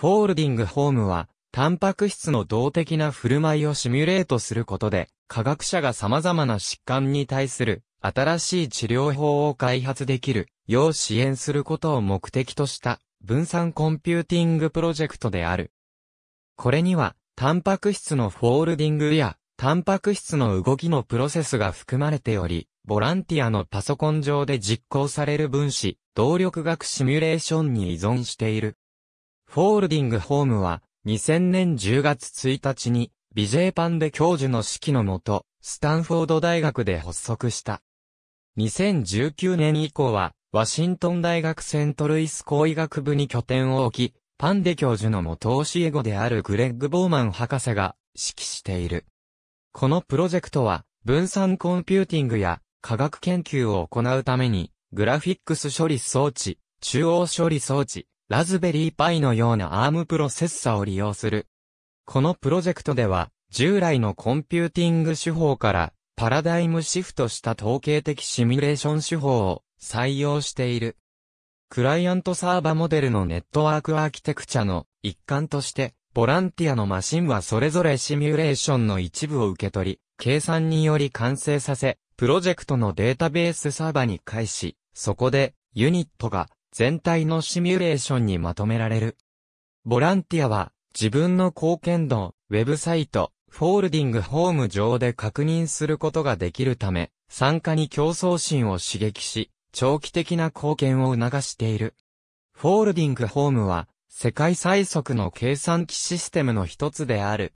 フォールディングホームは、タンパク質の動的な振る舞いをシミュレートすることで、科学者が様々な疾患に対する新しい治療法を開発できるよう支援することを目的とした分散コンピューティングプロジェクトである。これには、タンパク質のフォールディングや、タンパク質の動きのプロセスが含まれており、ボランティアのパソコン上で実行される分子、動力学シミュレーションに依存している。フォールディングホームは、2000年10月1日に、ビジェイパンデ教授の指揮のもと、スタンフォード大学で発足した。2019年以降は、ワシントン大学セントルイス工医学部に拠点を置き、パンデ教授の元教え子であるグレッグ・ボーマン博士が指揮している。このプロジェクトは、分散コンピューティングや科学研究を行うために、グラフィックス処理装置、中央処理装置、ラズベリーパイのような ARM プロセッサを利用する。このプロジェクトでは、従来のコンピューティング手法からパラダイムシフトした統計的シミュレーション手法を採用している。クライアントサーバモデルのネットワークアーキテクチャの一環として、ボランティアのマシンはそれぞれシミュレーションの一部を受け取り、計算により完成させ、プロジェクトのデータベースサーバに返し、そこでユニットが全体のシミュレーションにまとめられる。ボランティアは、自分の貢献度を、ウェブサイト、フォールディングホーム上で確認することができるため、参加に競争心を刺激し、長期的な貢献を促している。フォールディングホームは、世界最速の計算機システムの一つである。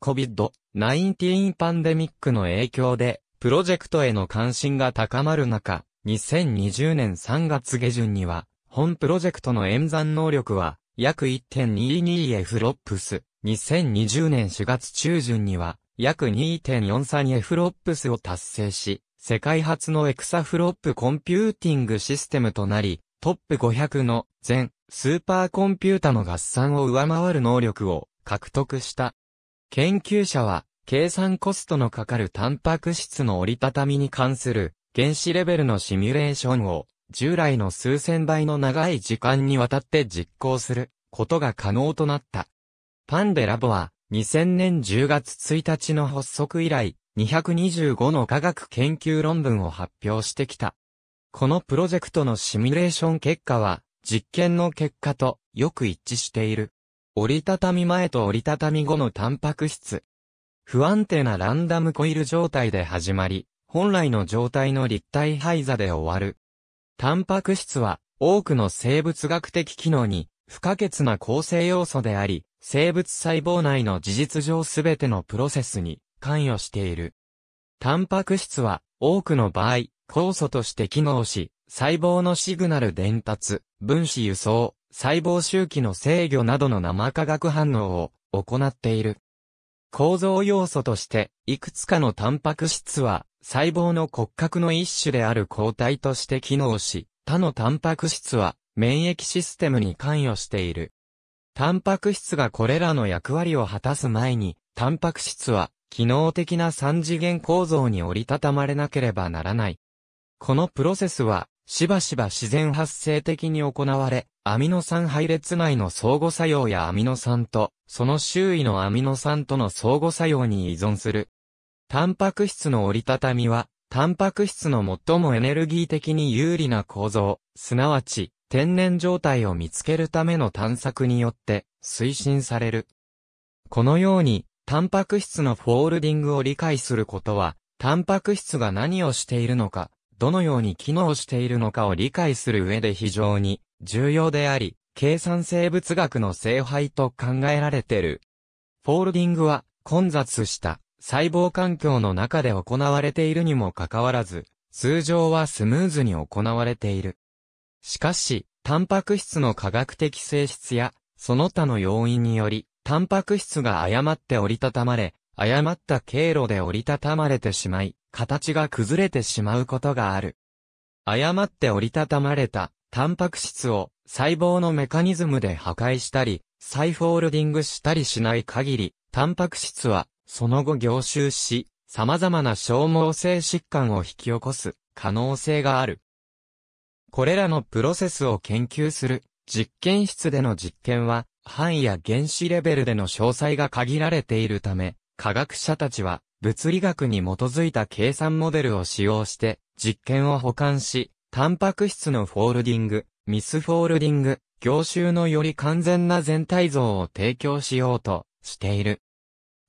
COVID-19 パンデミックの影響で、プロジェクトへの関心が高まる中、2020年3月下旬には、本プロジェクトの演算能力は、約1 2 2フロップス。2020年4月中旬には、約2 4 3フロップスを達成し、世界初のエクサフロップコンピューティングシステムとなり、トップ500の全スーパーコンピュータの合算を上回る能力を獲得した。研究者は、計算コストのかかるタンパク質の折りたたみに関する原子レベルのシミュレーションを従来の数千倍の長い時間にわたって実行することが可能となった。パンデラボは2000年10月1日の発足以来225の科学研究論文を発表してきた。このプロジェクトのシミュレーション結果は実験の結果とよく一致している。折りたたみ前と折りたたみ後のタンパク質。不安定なランダムコイル状態で始まり、本来の状態の立体廃座で終わる。タンパク質は、多くの生物学的機能に、不可欠な構成要素であり、生物細胞内の事実上すべてのプロセスに関与している。タンパク質は多くの場合、酵素として機能し、細胞のシグナル伝達、分子輸送、細胞周期の制御などの生化学反応を行っている。構造要素として、いくつかのタンパク質は細胞の骨格の一種である抗体として機能し、他のタンパク質は免疫システムに関与している。タンパク質がこれらの役割を果たす前に、タンパク質は機能的な三次元構造に折りたたまれなければならない。このプロセスは、しばしば自然発生的に行われ、アミノ酸配列内の相互作用やアミノ酸と、その周囲のアミノ酸との相互作用に依存する。タンパク質の折りたたみは、タンパク質の最もエネルギー的に有利な構造、すなわち、天然状態を見つけるための探索によって推進される。このように、タンパク質のフォールディングを理解することは、タンパク質が何をしているのか、どのように機能しているのかを理解する上で非常に重要であり、計算生物学の聖杯と考えられている。フォールディングは混雑した細胞環境の中で行われているにもかかわらず、通常はスムーズに行われている。しかし、タンパク質の科学的性質や、その他の要因により、タンパク質が誤って折りたたまれ、誤った経路で折りたたまれてしまい、形が崩れてしまうことがある。誤って折りたたまれた、タンパク質を細胞のメカニズムで破壊したり、再フォールディングしたりしない限り、タンパク質はその後凝集し、様々な消耗性疾患を引き起こす可能性がある。これらのプロセスを研究する実験室での実験は、範囲や原子レベルでの詳細が限られているため、科学者たちは物理学に基づいた計算モデルを使用して実験を補完し、タンパク質のフォールディング、ミスフォールディング、凝集のより完全な全体像を提供しようとしている。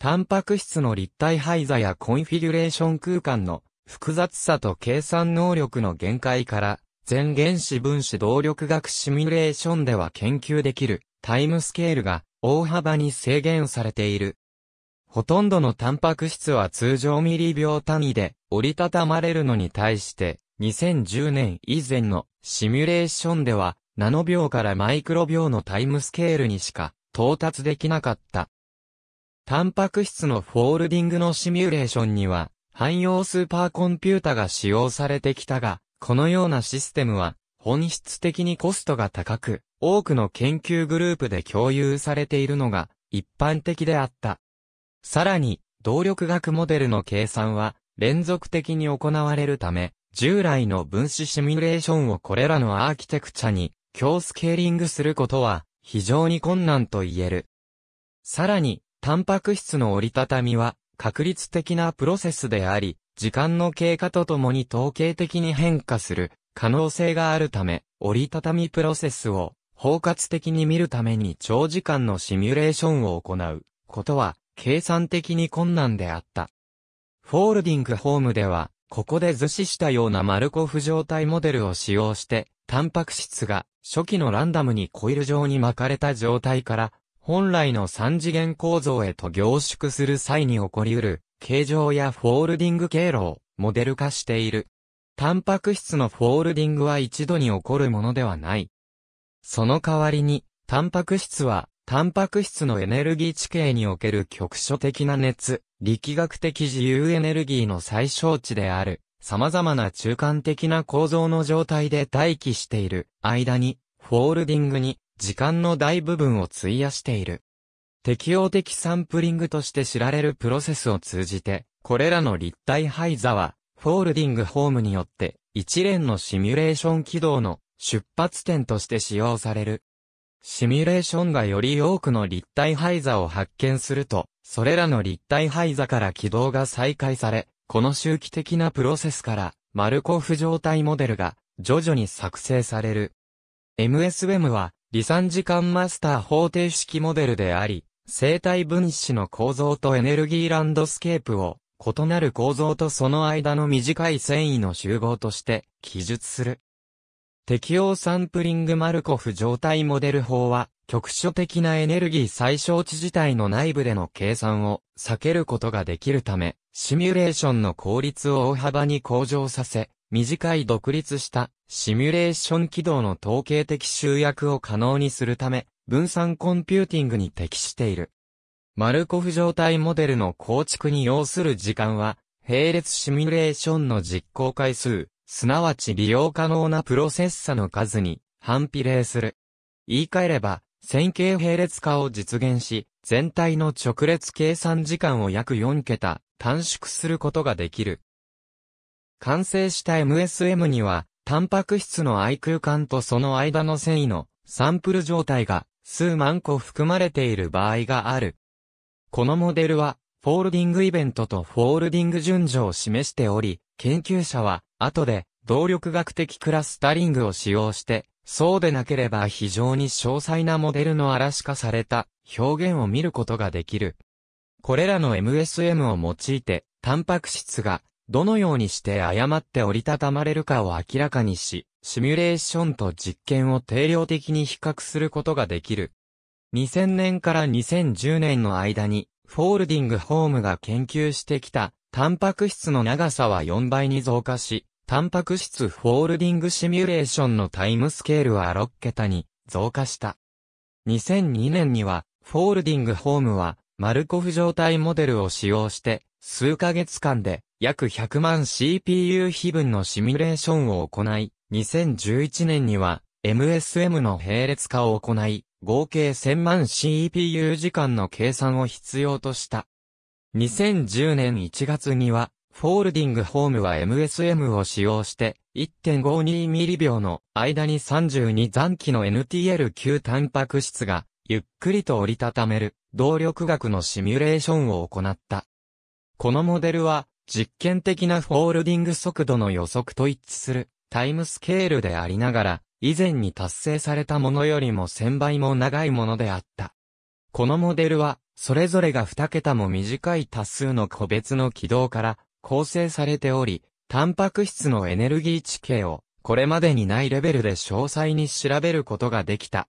タンパク質の立体配座やコンフィギュレーション空間の複雑さと計算能力の限界から、全原子分子動力学シミュレーションでは研究できるタイムスケールが大幅に制限されている。ほとんどのタンパク質は通常ミリ秒単位で折りたたまれるのに対して、2010年以前のシミュレーションでは、ナノ秒からマイクロ秒のタイムスケールにしか到達できなかった。タンパク質のフォールディングのシミュレーションには、汎用スーパーコンピュータが使用されてきたが、このようなシステムは、本質的にコストが高く、多くの研究グループで共有されているのが、一般的であった。さらに、動力学モデルの計算は、連続的に行われるため、従来の分子シミュレーションをこれらのアーキテクチャに、強スケーリングすることは、非常に困難と言える。さらに、タンパク質の折りたたみは、確率的なプロセスであり、時間の経過とともに統計的に変化する可能性があるため、折りたたみプロセスを包括的に見るために長時間のシミュレーションを行うことは計算的に困難であった。フォールディングホームでは、ここで図示したようなマルコフ状態モデルを使用して、タンパク質が初期のランダムにコイル状に巻かれた状態から本来の三次元構造へと凝縮する際に起こり得る、形状やフォールディング経路をモデル化している。タンパク質のフォールディングは一度に起こるものではない。その代わりに、タンパク質は、タンパク質のエネルギー地形における局所的な熱、力学的自由エネルギーの最小値である、様々な中間的な構造の状態で待機している間に、フォールディングに時間の大部分を費やしている。適応的サンプリングとして知られるプロセスを通じて、これらの立体配座は、フォールディングホームによって、一連のシミュレーション軌道の出発点として使用される。シミュレーションがより多くの立体配座を発見すると、それらの立体配座から軌道が再開され、この周期的なプロセスから、マルコフ状態モデルが徐々に作成される。m s m は離散時間マスター方程式モデルであり、生体分子の構造とエネルギーランドスケープを、異なる構造とその間の短い繊維の集合として記述する。適応サンプリングマルコフ状態モデル法は、局所的なエネルギー最小値自体の内部での計算を避けることができるため、シミュレーションの効率を大幅に向上させ、短い独立したシミュレーション軌道の統計的集約を可能にするため、分散コンピューティングに適している。マルコフ状態モデルの構築に要する時間は、並列シミュレーションの実行回数、すなわち利用可能なプロセッサの数に反比例する。言い換えれば、線形並列化を実現し、全体の直列計算時間を約4桁短縮することができる。完成した MSM には、タンパク質の愛空間とその間の繊維のサンプル状態が数万個含まれている場合がある。このモデルは、フォールディングイベントとフォールディング順序を示しており、研究者は、後で、動力学的クラスタリングを使用して、そうでなければ非常に詳細なモデルの嵐化された表現を見ることができる。これらの MSM を用いて、タンパク質がどのようにして誤って折りたたまれるかを明らかにし、シミュレーションと実験を定量的に比較することができる。2000年から2010年の間に、フォールディングホームが研究してきた、タンパク質の長さは4倍に増加し、タンパク質フォールディングシミュレーションのタイムスケールは6桁に増加した。2002年には、フォールディングホームは、マルコフ状態モデルを使用して、数ヶ月間で約100万 CPU 比分のシミュレーションを行い、2011年には MSM の並列化を行い、合計1000万 CPU 時間の計算を必要とした。2010年1月には、フォールディングホームは MSM を使用して、1.52ミリ秒の間に32残機の NTL9 タンパク質が、ゆっくりと折りたためる。動力学のシミュレーションを行った。このモデルは、実験的なフォールディング速度の予測と一致するタイムスケールでありながら、以前に達成されたものよりも1000倍も長いものであった。このモデルは、それぞれが2桁も短い多数の個別の軌道から構成されており、タンパク質のエネルギー地形を、これまでにないレベルで詳細に調べることができた。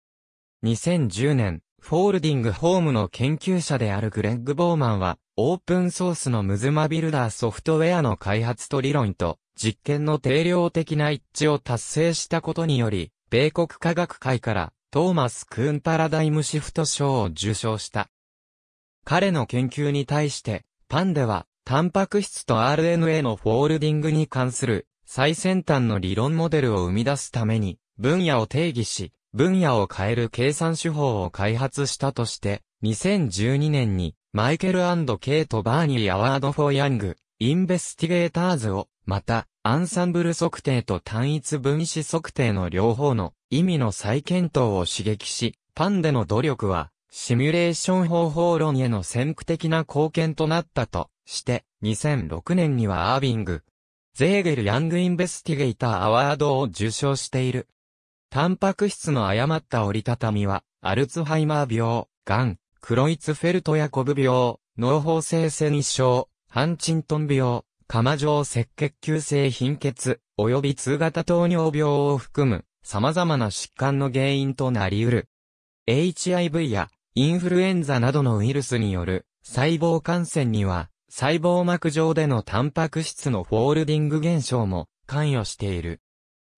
2010年、フォールディングホームの研究者であるグレッグ・ボーマンは、オープンソースのムズマビルダーソフトウェアの開発と理論と実験の定量的な一致を達成したことにより、米国科学界からトーマス・クーンパラダイムシフト賞を受賞した。彼の研究に対して、パンでは、タンパク質と RNA のフォールディングに関する最先端の理論モデルを生み出すために分野を定義し、分野を変える計算手法を開発したとして、2012年に、マイケルケイト・バーニー・アワード・フォー・ヤング、インベスティゲーターズを、また、アンサンブル測定と単一分子測定の両方の意味の再検討を刺激し、パンでの努力は、シミュレーション方法論への先駆的な貢献となったとして、2006年にはアービング、ゼーゲル・ヤング・インベスティゲイター・アワードを受賞している。タンパク質の誤った折りたたみは、アルツハイマー病、がん、クロイツフェルトやコブ病、脳法性腺症、ハンチントン病、釜状赤血球性貧血、及び通型糖尿病を含む、様々な疾患の原因となり得る。HIV や、インフルエンザなどのウイルスによる、細胞感染には、細胞膜上でのタンパク質のフォールディング現象も関与している。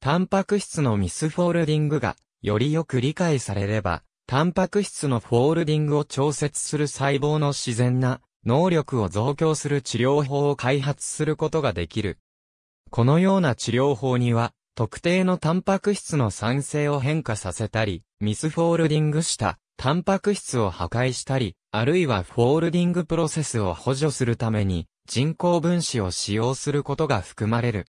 タンパク質のミスフォールディングが、よりよく理解されれば、タンパク質のフォールディングを調節する細胞の自然な能力を増強する治療法を開発することができる。このような治療法には、特定のタンパク質の酸性を変化させたり、ミスフォールディングしたタンパク質を破壊したり、あるいはフォールディングプロセスを補助するために人工分子を使用することが含まれる。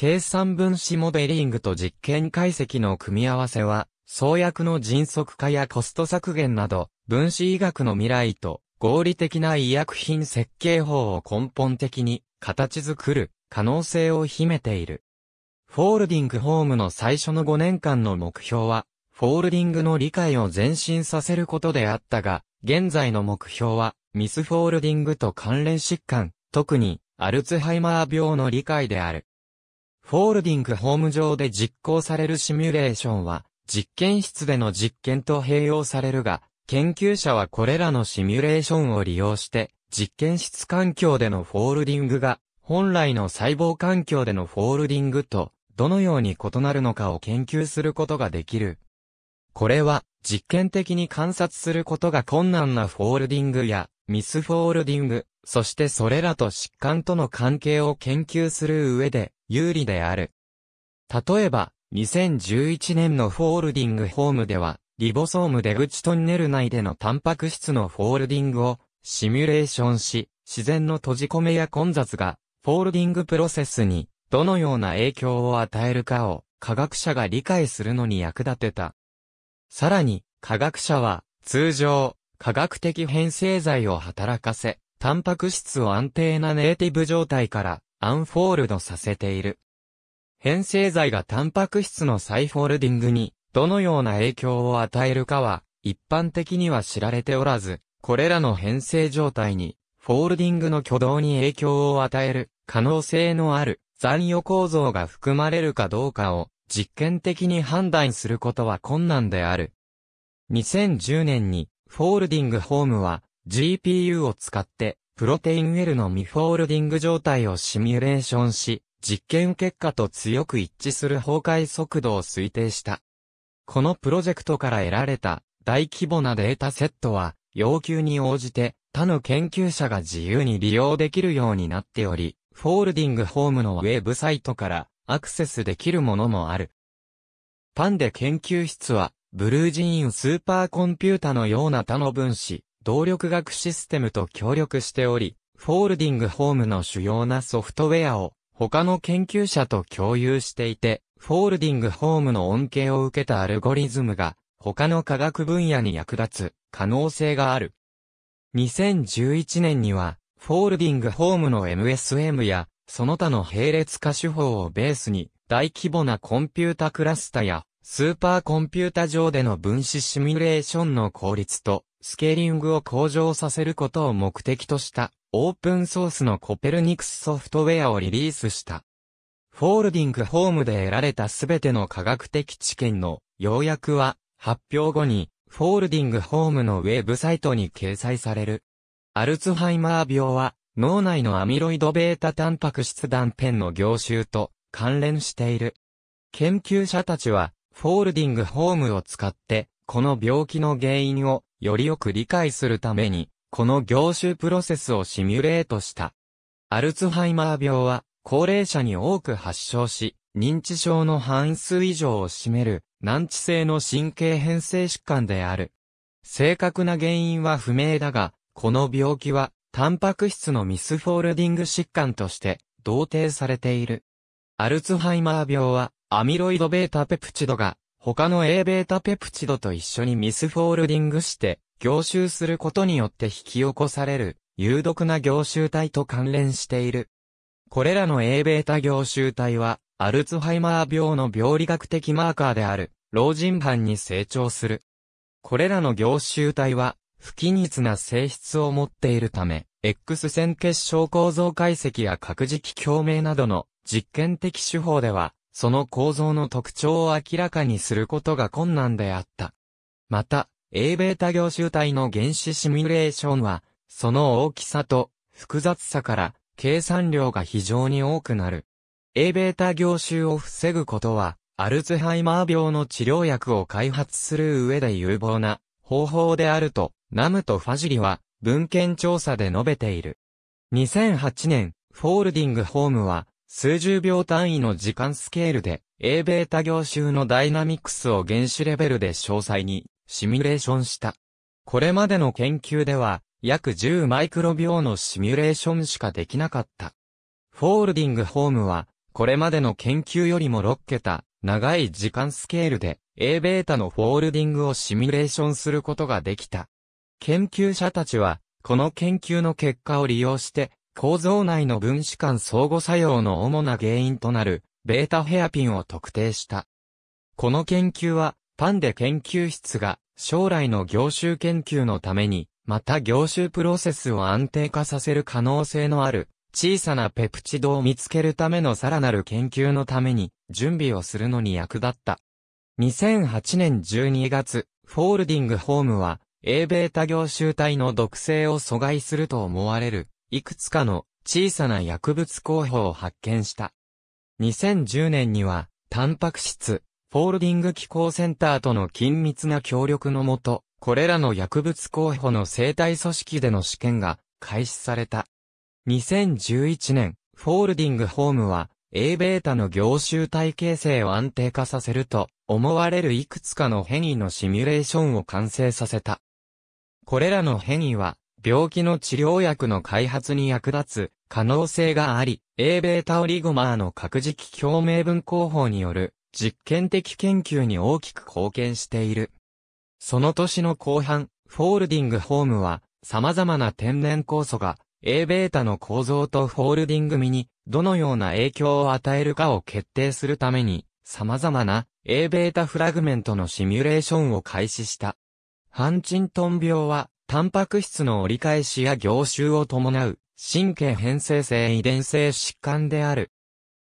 計算分子モデリングと実験解析の組み合わせは、創薬の迅速化やコスト削減など、分子医学の未来と合理的な医薬品設計法を根本的に形作る可能性を秘めている。フォールディングホームの最初の5年間の目標は、フォールディングの理解を前進させることであったが、現在の目標は、ミスフォールディングと関連疾患、特に、アルツハイマー病の理解である。フォールディングホーム上で実行されるシミュレーションは、実験室での実験と併用されるが、研究者はこれらのシミュレーションを利用して、実験室環境でのフォールディングが、本来の細胞環境でのフォールディングと、どのように異なるのかを研究することができる。これは、実験的に観察することが困難なフォールディングや、ミスフォールディング、そしてそれらと疾患との関係を研究する上で有利である。例えば、2011年のフォールディングホームでは、リボソーム出口トンネル内でのタンパク質のフォールディングをシミュレーションし、自然の閉じ込めや混雑が、フォールディングプロセスにどのような影響を与えるかを科学者が理解するのに役立てた。さらに、科学者は通常、科学的変成剤を働かせ、タンパク質を安定なネイティブ状態からアンフォールドさせている。変成剤がタンパク質の再フォールディングにどのような影響を与えるかは一般的には知られておらず、これらの変成状態にフォールディングの挙動に影響を与える可能性のある残余構造が含まれるかどうかを実験的に判断することは困難である。2010年にフォールディングホームは GPU を使って、プロテイン L の未フォールディング状態をシミュレーションし、実験結果と強く一致する崩壊速度を推定した。このプロジェクトから得られた大規模なデータセットは、要求に応じて他の研究者が自由に利用できるようになっており、フォールディングホームのウェブサイトからアクセスできるものもある。パンデ研究室は、ブルージーンスーパーコンピュータのような他の分子、動力学システムと協力しており、フォールディングホームの主要なソフトウェアを他の研究者と共有していて、フォールディングホームの恩恵を受けたアルゴリズムが他の科学分野に役立つ可能性がある。2011年には、フォールディングホームの MSM や、その他の並列化手法をベースに、大規模なコンピュータクラスタや、スーパーコンピュータ上での分子シミュレーションの効率と、スケーリングを向上させることを目的としたオープンソースのコペルニクスソフトウェアをリリースした。フォールディングホームで得られたすべての科学的知見の要約は発表後にフォールディングホームのウェブサイトに掲載される。アルツハイマー病は脳内のアミロイド β タンパク質断片の凝集と関連している。研究者たちはフォールディングホームを使ってこの病気の原因をよりよく理解するために、この業種プロセスをシミュレートした。アルツハイマー病は、高齢者に多く発症し、認知症の半数以上を占める、難治性の神経変性疾患である。正確な原因は不明だが、この病気は、タンパク質のミスフォールディング疾患として、同定されている。アルツハイマー病は、アミロイド β ペプチドが他の Aβ ペプチドと一緒にミスフォールディングして凝集することによって引き起こされる有毒な凝集体と関連している。これらの Aβ 凝集体はアルツハイマー病の病理学的マーカーである老人斑に成長する。これらの凝集体は不均一な性質を持っているため、X 線結晶構造解析や核磁気共鳴などの実験的手法では、その構造の特徴を明らかにすることが困難であった。また、Aβ 凝集体の原子シミュレーションは、その大きさと複雑さから計算量が非常に多くなる。Aβ 凝集を防ぐことは、アルツハイマー病の治療薬を開発する上で有望な方法であると、ナムとファジリは文献調査で述べている。2008年、フォールディングホームは、数十秒単位の時間スケールで、A ベータ集のダイナミクスを原子レベルで詳細にシミュレーションした。これまでの研究では、約10マイクロ秒のシミュレーションしかできなかった。フォールディングホームは、これまでの研究よりも6桁、長い時間スケールで、A ベータのフォールディングをシミュレーションすることができた。研究者たちは、この研究の結果を利用して、構造内の分子間相互作用の主な原因となる、ベータヘアピンを特定した。この研究は、パンデ研究室が、将来の業種研究のために、また業種プロセスを安定化させる可能性のある、小さなペプチドを見つけるためのさらなる研究のために、準備をするのに役立った。2008年12月、フォールディングホームは、A ベータ業種体の毒性を阻害すると思われるいくつかの小さな薬物候補を発見した。2010年には、タンパク質、フォールディング機構センターとの緊密な協力のもと、これらの薬物候補の生体組織での試験が開始された。2011年、フォールディングホームは、Aβ の凝集体形成を安定化させると思われるいくつかの変異のシミュレーションを完成させた。これらの変異は病気の治療薬の開発に役立つ可能性があり、Aβ オリゴマーの核磁気共鳴分工法による実験的研究に大きく貢献している。その年の後半、フォールディングホームは様々な天然酵素が Aβ の構造とフォールディング身にどのような影響を与えるかを決定するために様々な Aβ フラグメントのシミュレーションを開始した。ハンチントン病はタンパク質の折り返しや凝集を伴う神経変性性遺伝性疾患である。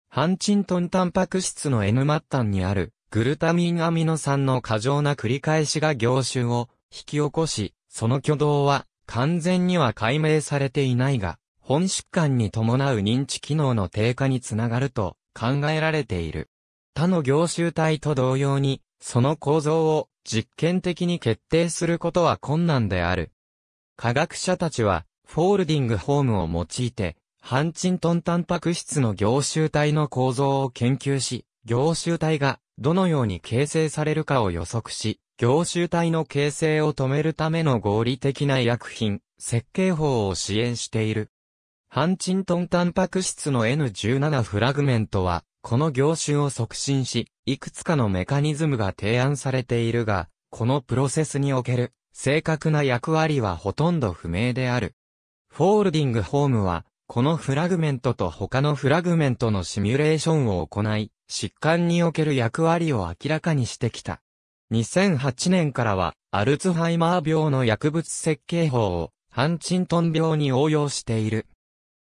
ハンチントンタンパク質の N 末端にあるグルタミンアミノ酸の過剰な繰り返しが凝集を引き起こし、その挙動は完全には解明されていないが、本疾患に伴う認知機能の低下につながると考えられている。他の凝集体と同様に、その構造を実験的に決定することは困難である。科学者たちは、フォールディングホームを用いて、ハンチントンタンパク質の凝集体の構造を研究し、凝集体がどのように形成されるかを予測し、凝集体の形成を止めるための合理的な薬品、設計法を支援している。ハンチントンタンパク質の N17 フラグメントは、この業種を促進し、いくつかのメカニズムが提案されているが、このプロセスにおける正確な役割はほとんど不明である。フォールディングホームは、このフラグメントと他のフラグメントのシミュレーションを行い、疾患における役割を明らかにしてきた。2008年からは、アルツハイマー病の薬物設計法を、ハンチントン病に応用している。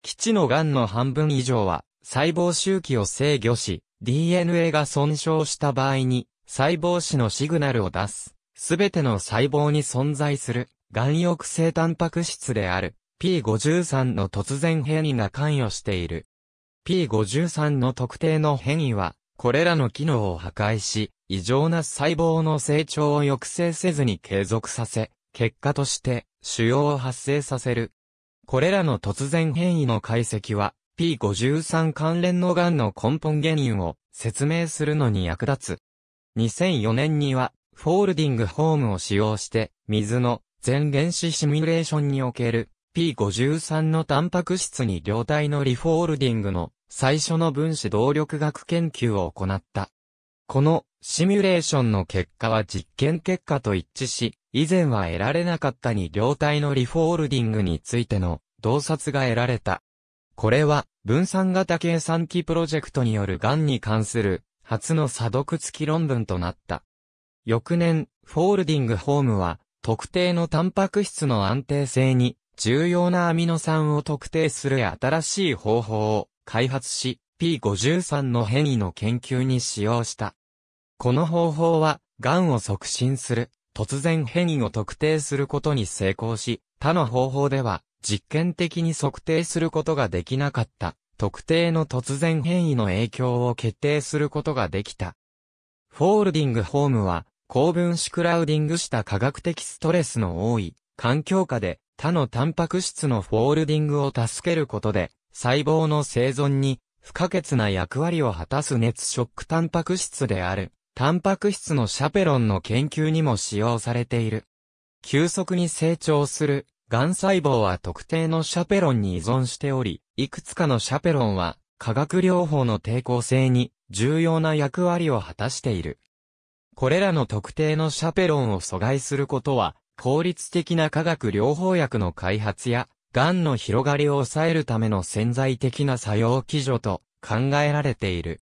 基地の癌の半分以上は、細胞周期を制御し、DNA が損傷した場合に、細胞子のシグナルを出す。すべての細胞に存在する、含抑性タンパク質である、P53 の突然変異が関与している。P53 の特定の変異は、これらの機能を破壊し、異常な細胞の成長を抑制せずに継続させ、結果として、腫瘍を発生させる。これらの突然変異の解析は、P53 関連の癌の根本原因を説明するのに役立つ。2004年には、フォールディングホームを使用して、水の全原子シミュレーションにおける P53 のタンパク質に両体のリフォールディングの最初の分子動力学研究を行った。このシミュレーションの結果は実験結果と一致し、以前は得られなかったに両体のリフォールディングについての洞察が得られた。これは、分散型計算機プロジェクトによる癌に関する、初の査読付き論文となった。翌年、フォールディングホームは、特定のタンパク質の安定性に、重要なアミノ酸を特定する新しい方法を開発し、P53 の変異の研究に使用した。この方法は、癌を促進する、突然変異を特定することに成功し、他の方法では、実験的に測定することができなかった、特定の突然変異の影響を決定することができた。フォールディングホームは、高分子クラウディングした科学的ストレスの多い環境下で他のタンパク質のフォールディングを助けることで細胞の生存に不可欠な役割を果たす熱ショックタンパク質であるタンパク質のシャペロンの研究にも使用されている。急速に成長する癌細胞は特定のシャペロンに依存しており、いくつかのシャペロンは化学療法の抵抗性に重要な役割を果たしている。これらの特定のシャペロンを阻害することは、効率的な化学療法薬の開発や、癌の広がりを抑えるための潜在的な作用基準と考えられている。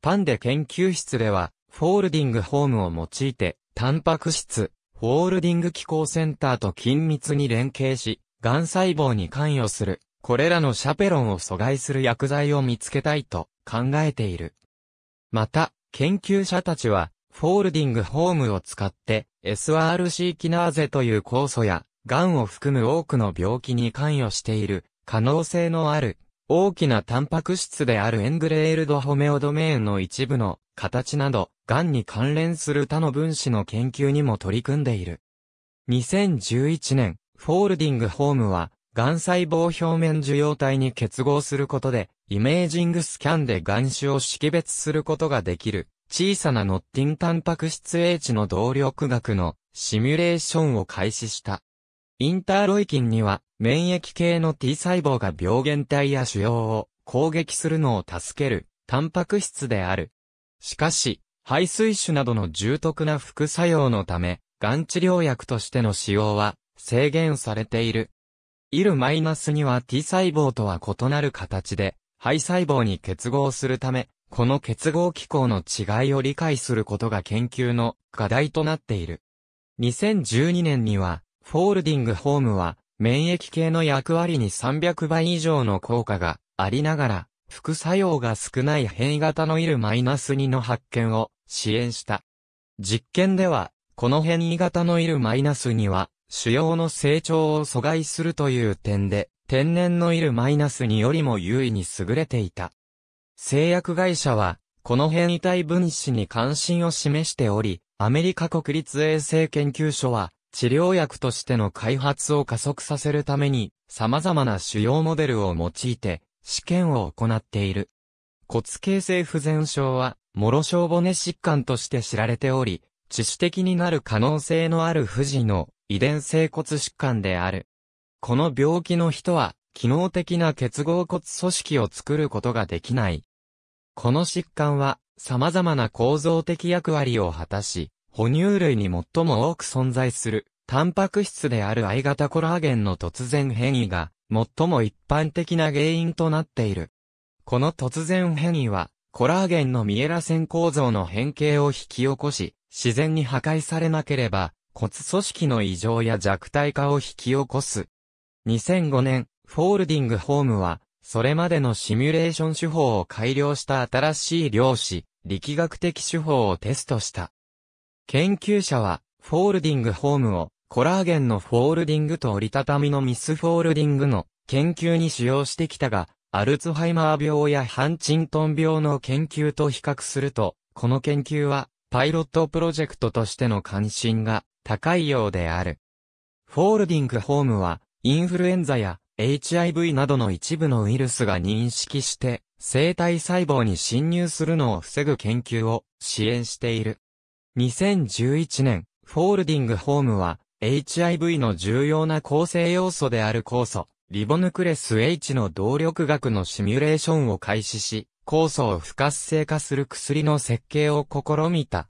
パンデ研究室では、フォールディングホームを用いて、タンパク質、ウォールディング機構センターと緊密に連携し、がん細胞に関与する、これらのシャペロンを阻害する薬剤を見つけたいと考えている。また、研究者たちは、フォールディングホームを使って、SRC キナーゼという酵素や、癌を含む多くの病気に関与している、可能性のある、大きなタンパク質であるエングレールドホメオドメーンの一部の形など、癌に関連する他の分子の研究にも取り組んでいる。2011年、フォールディングホームは、癌細胞表面受容体に結合することで、イメージングスキャンで癌種を識別することができる、小さなノッティンタンパク質 H の動力学のシミュレーションを開始した。インターロイキンには、免疫系の T 細胞が病原体や腫瘍を攻撃するのを助ける、タンパク質である、しかし、排水種などの重篤な副作用のため、がん治療薬としての使用は制限されている。マイナスには T 細胞とは異なる形で、肺細胞に結合するため、この結合機構の違いを理解することが研究の課題となっている。2012年には、フォールディングホームは、免疫系の役割に300倍以上の効果がありながら、副作用が少ない変異型のマイナス2の発見を支援した。実験では、この変異型のマイナス2は、腫瘍の成長を阻害するという点で、天然のマイナス2よりも優位に優れていた。製薬会社は、この変異体分子に関心を示しており、アメリカ国立衛生研究所は、治療薬としての開発を加速させるために、様々な腫瘍モデルを用いて、試験を行っている。骨形成不全症は、諸小骨疾患として知られており、致死的になる可能性のある不治の遺伝性骨疾患である。この病気の人は、機能的な結合骨組織を作ることができない。この疾患は、様々な構造的役割を果たし、哺乳類に最も多く存在する、タンパク質である I 型コラーゲンの突然変異が、最も一般的な原因となっている。この突然変異は、コラーゲンのミエラ線構造の変形を引き起こし、自然に破壊されなければ、骨組織の異常や弱体化を引き起こす。2005年、フォールディングホームは、それまでのシミュレーション手法を改良した新しい量子、力学的手法をテストした。研究者は、フォールディングホームをコラーゲンのフォールディングと折りたたみのミスフォールディングの研究に使用してきたが、アルツハイマー病やハンチントン病の研究と比較すると、この研究はパイロットプロジェクトとしての関心が高いようである。フォールディングホームは、インフルエンザや HIV などの一部のウイルスが認識して、生体細胞に侵入するのを防ぐ研究を支援している。2011年、フォールディングホームは、HIV の重要な構成要素である酵素、リボヌクレス H の動力学のシミュレーションを開始し、酵素を不活性化する薬の設計を試みた。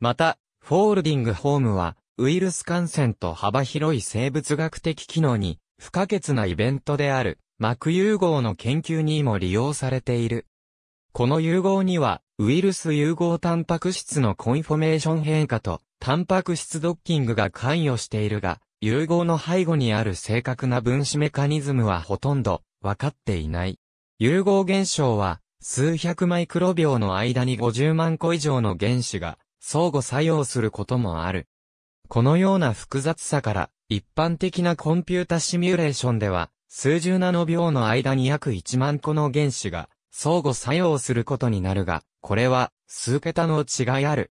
また、フォールディングホームは、ウイルス感染と幅広い生物学的機能に、不可欠なイベントである、膜融合の研究にも利用されている。この融合には、ウイルス融合タンパク質のコンフォメーション変化と、タンパク質ドッキングが関与しているが、融合の背後にある正確な分子メカニズムはほとんど分かっていない。融合現象は、数百マイクロ秒の間に50万個以上の原子が相互作用することもある。このような複雑さから、一般的なコンピュータシミュレーションでは、数十ナノ秒の間に約1万個の原子が相互作用することになるが、これは数桁の違いある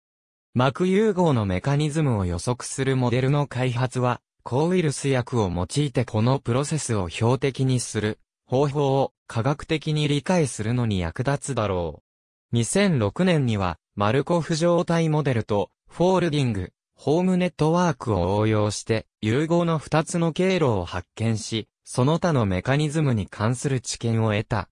膜融合のメカニズムを予測するモデルの開発は、抗ウイルス薬を用いてこのプロセスを標的にする方法を科学的に理解するのに役立つだろう。2006年には、マルコフ状態モデルと、フォールディング、ホームネットワークを応用して、融合の2つの経路を発見し、その他のメカニズムに関する知見を得た。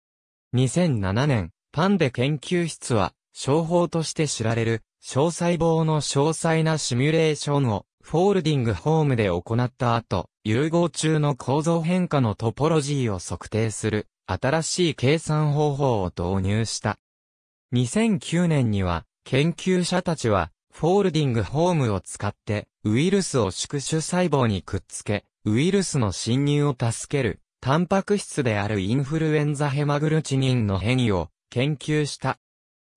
2007年、パンデ研究室は、商法として知られる、小細胞の詳細なシミュレーションをフォールディングホームで行った後、融合中の構造変化のトポロジーを測定する新しい計算方法を導入した。2009年には研究者たちはフォールディングホームを使ってウイルスを宿主細胞にくっつけ、ウイルスの侵入を助けるタンパク質であるインフルエンザヘマグルチニンの変異を研究した。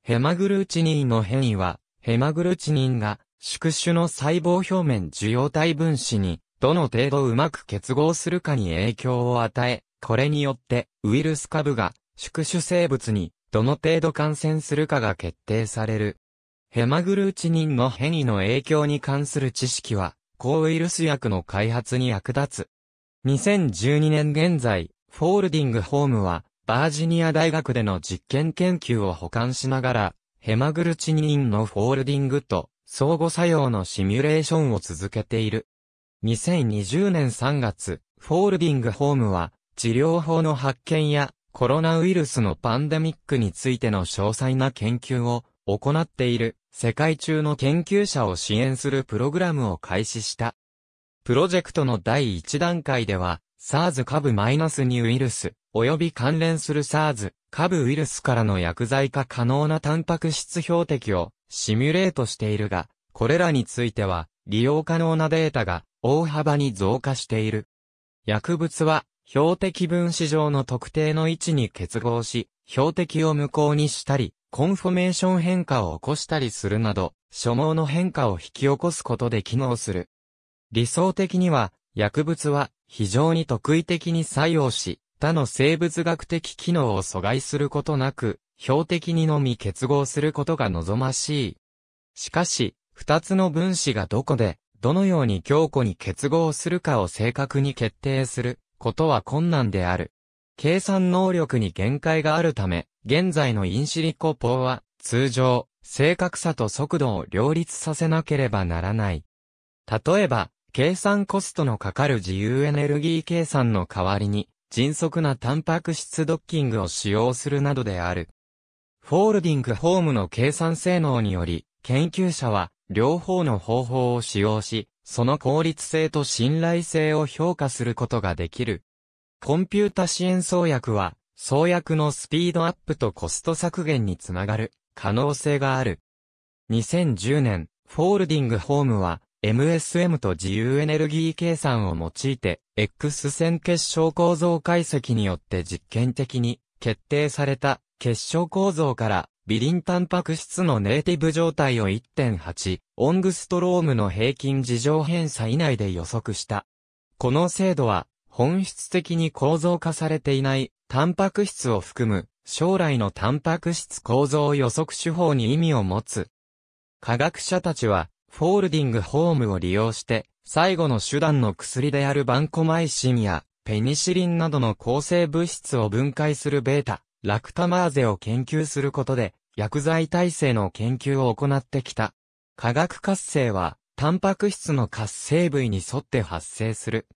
ヘマグルチニンの変異はヘマグルチニンが、宿主の細胞表面受容体分子に、どの程度うまく結合するかに影響を与え、これによって、ウイルス株が、宿主生物に、どの程度感染するかが決定される。ヘマグルチニンの変異の影響に関する知識は、抗ウイルス薬の開発に役立つ。2012年現在、フォールディングホームは、バージニア大学での実験研究を補完しながら、ヘマグルチニンのフォールディングと相互作用のシミュレーションを続けている。2020年3月、フォールディングホームは治療法の発見やコロナウイルスのパンデミックについての詳細な研究を行っている世界中の研究者を支援するプログラムを開始した。プロジェクトの第1段階では、SARS 株 -2 ウイルス、及び関連する SARS、下部ウイルスからの薬剤化可能なタンパク質標的をシミュレートしているが、これらについては利用可能なデータが大幅に増加している。薬物は標的分子上の特定の位置に結合し、標的を無効にしたり、コンフォメーション変化を起こしたりするなど、所望の変化を引き起こすことで機能する。理想的には、薬物は非常に特異的に作用し、他の生物学的機能を阻害することなく、標的にのみ結合することが望ましい。しかし、二つの分子がどこで、どのように強固に結合するかを正確に決定することは困難である。計算能力に限界があるため、現在のインシリコ法は、通常、正確さと速度を両立させなければならない。例えば、計算コストのかかる自由エネルギー計算の代わりに、迅速なタンパク質ドッキングを使用するなどである。フォールディングホームの計算性能により、研究者は両方の方法を使用し、その効率性と信頼性を評価することができる。コンピュータ支援創薬は、創薬のスピードアップとコスト削減につながる可能性がある。2010年、フォールディングホームは、MSM と自由エネルギー計算を用いて、X 線結晶構造解析によって実験的に決定された結晶構造から微ンタンパク質のネイティブ状態を1.8オングストロームの平均事情偏差以内で予測した。この精度は本質的に構造化されていないタンパク質を含む将来のタンパク質構造予測手法に意味を持つ。科学者たちはフォールディングホームを利用して、最後の手段の薬であるバンコマイシンや、ペニシリンなどの抗生物質を分解するベータ、ラクタマーゼを研究することで、薬剤耐性の研究を行ってきた。化学活性は、タンパク質の活性部位に沿って発生する。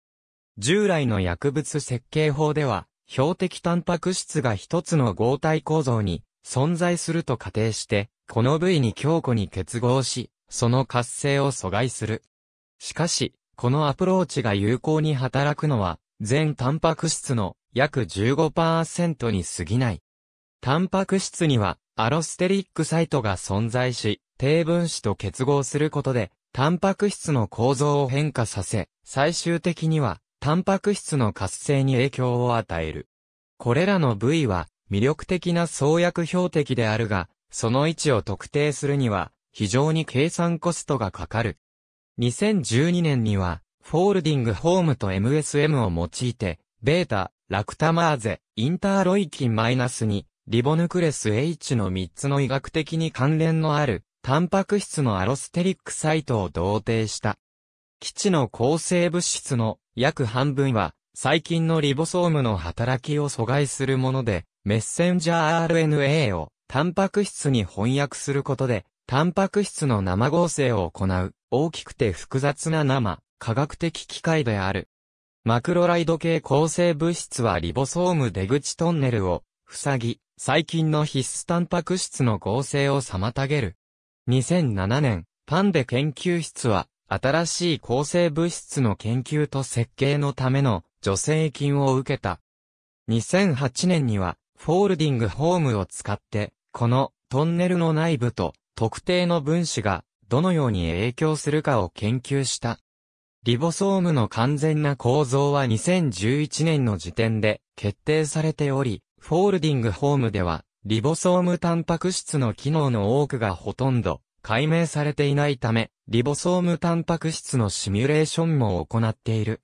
従来の薬物設計法では、標的タンパク質が一つの合体構造に存在すると仮定して、この部位に強固に結合し、その活性を阻害する。しかし、このアプローチが有効に働くのは、全タンパク質の約15%に過ぎない。タンパク質にはアロステリックサイトが存在し、低分子と結合することで、タンパク質の構造を変化させ、最終的には、タンパク質の活性に影響を与える。これらの部位は、魅力的な創薬標的であるが、その位置を特定するには、非常に計算コストがかかる。2012年には、フォールディングホームと MSM を用いて、ベータ、ラクタマーゼ、インターロイキンマイナス -2、リボヌクレス H の3つの医学的に関連のある、タンパク質のアロステリックサイトを同定した。基地の構成物質の約半分は、細菌のリボソームの働きを阻害するもので、メッセンジャー RNA をタンパク質に翻訳することで、タンパク質の生合成を行う、大きくて複雑な生、科学的機械である。マクロライド系構成物質はリボソーム出口トンネルを、塞ぎ、細菌の必須タンパク質の合成を妨げる。2007年、パンデ研究室は、新しい構成物質の研究と設計のための助成金を受けた。2008年には、フォールディングホームを使って、このトンネルの内部と特定の分子がどのように影響するかを研究した。リボソームの完全な構造は2011年の時点で決定されており、フォールディングホームでは、リボソームタンパク質の機能の多くがほとんど解明されていないため、リボソームタンパク質のシミュレーションも行っている。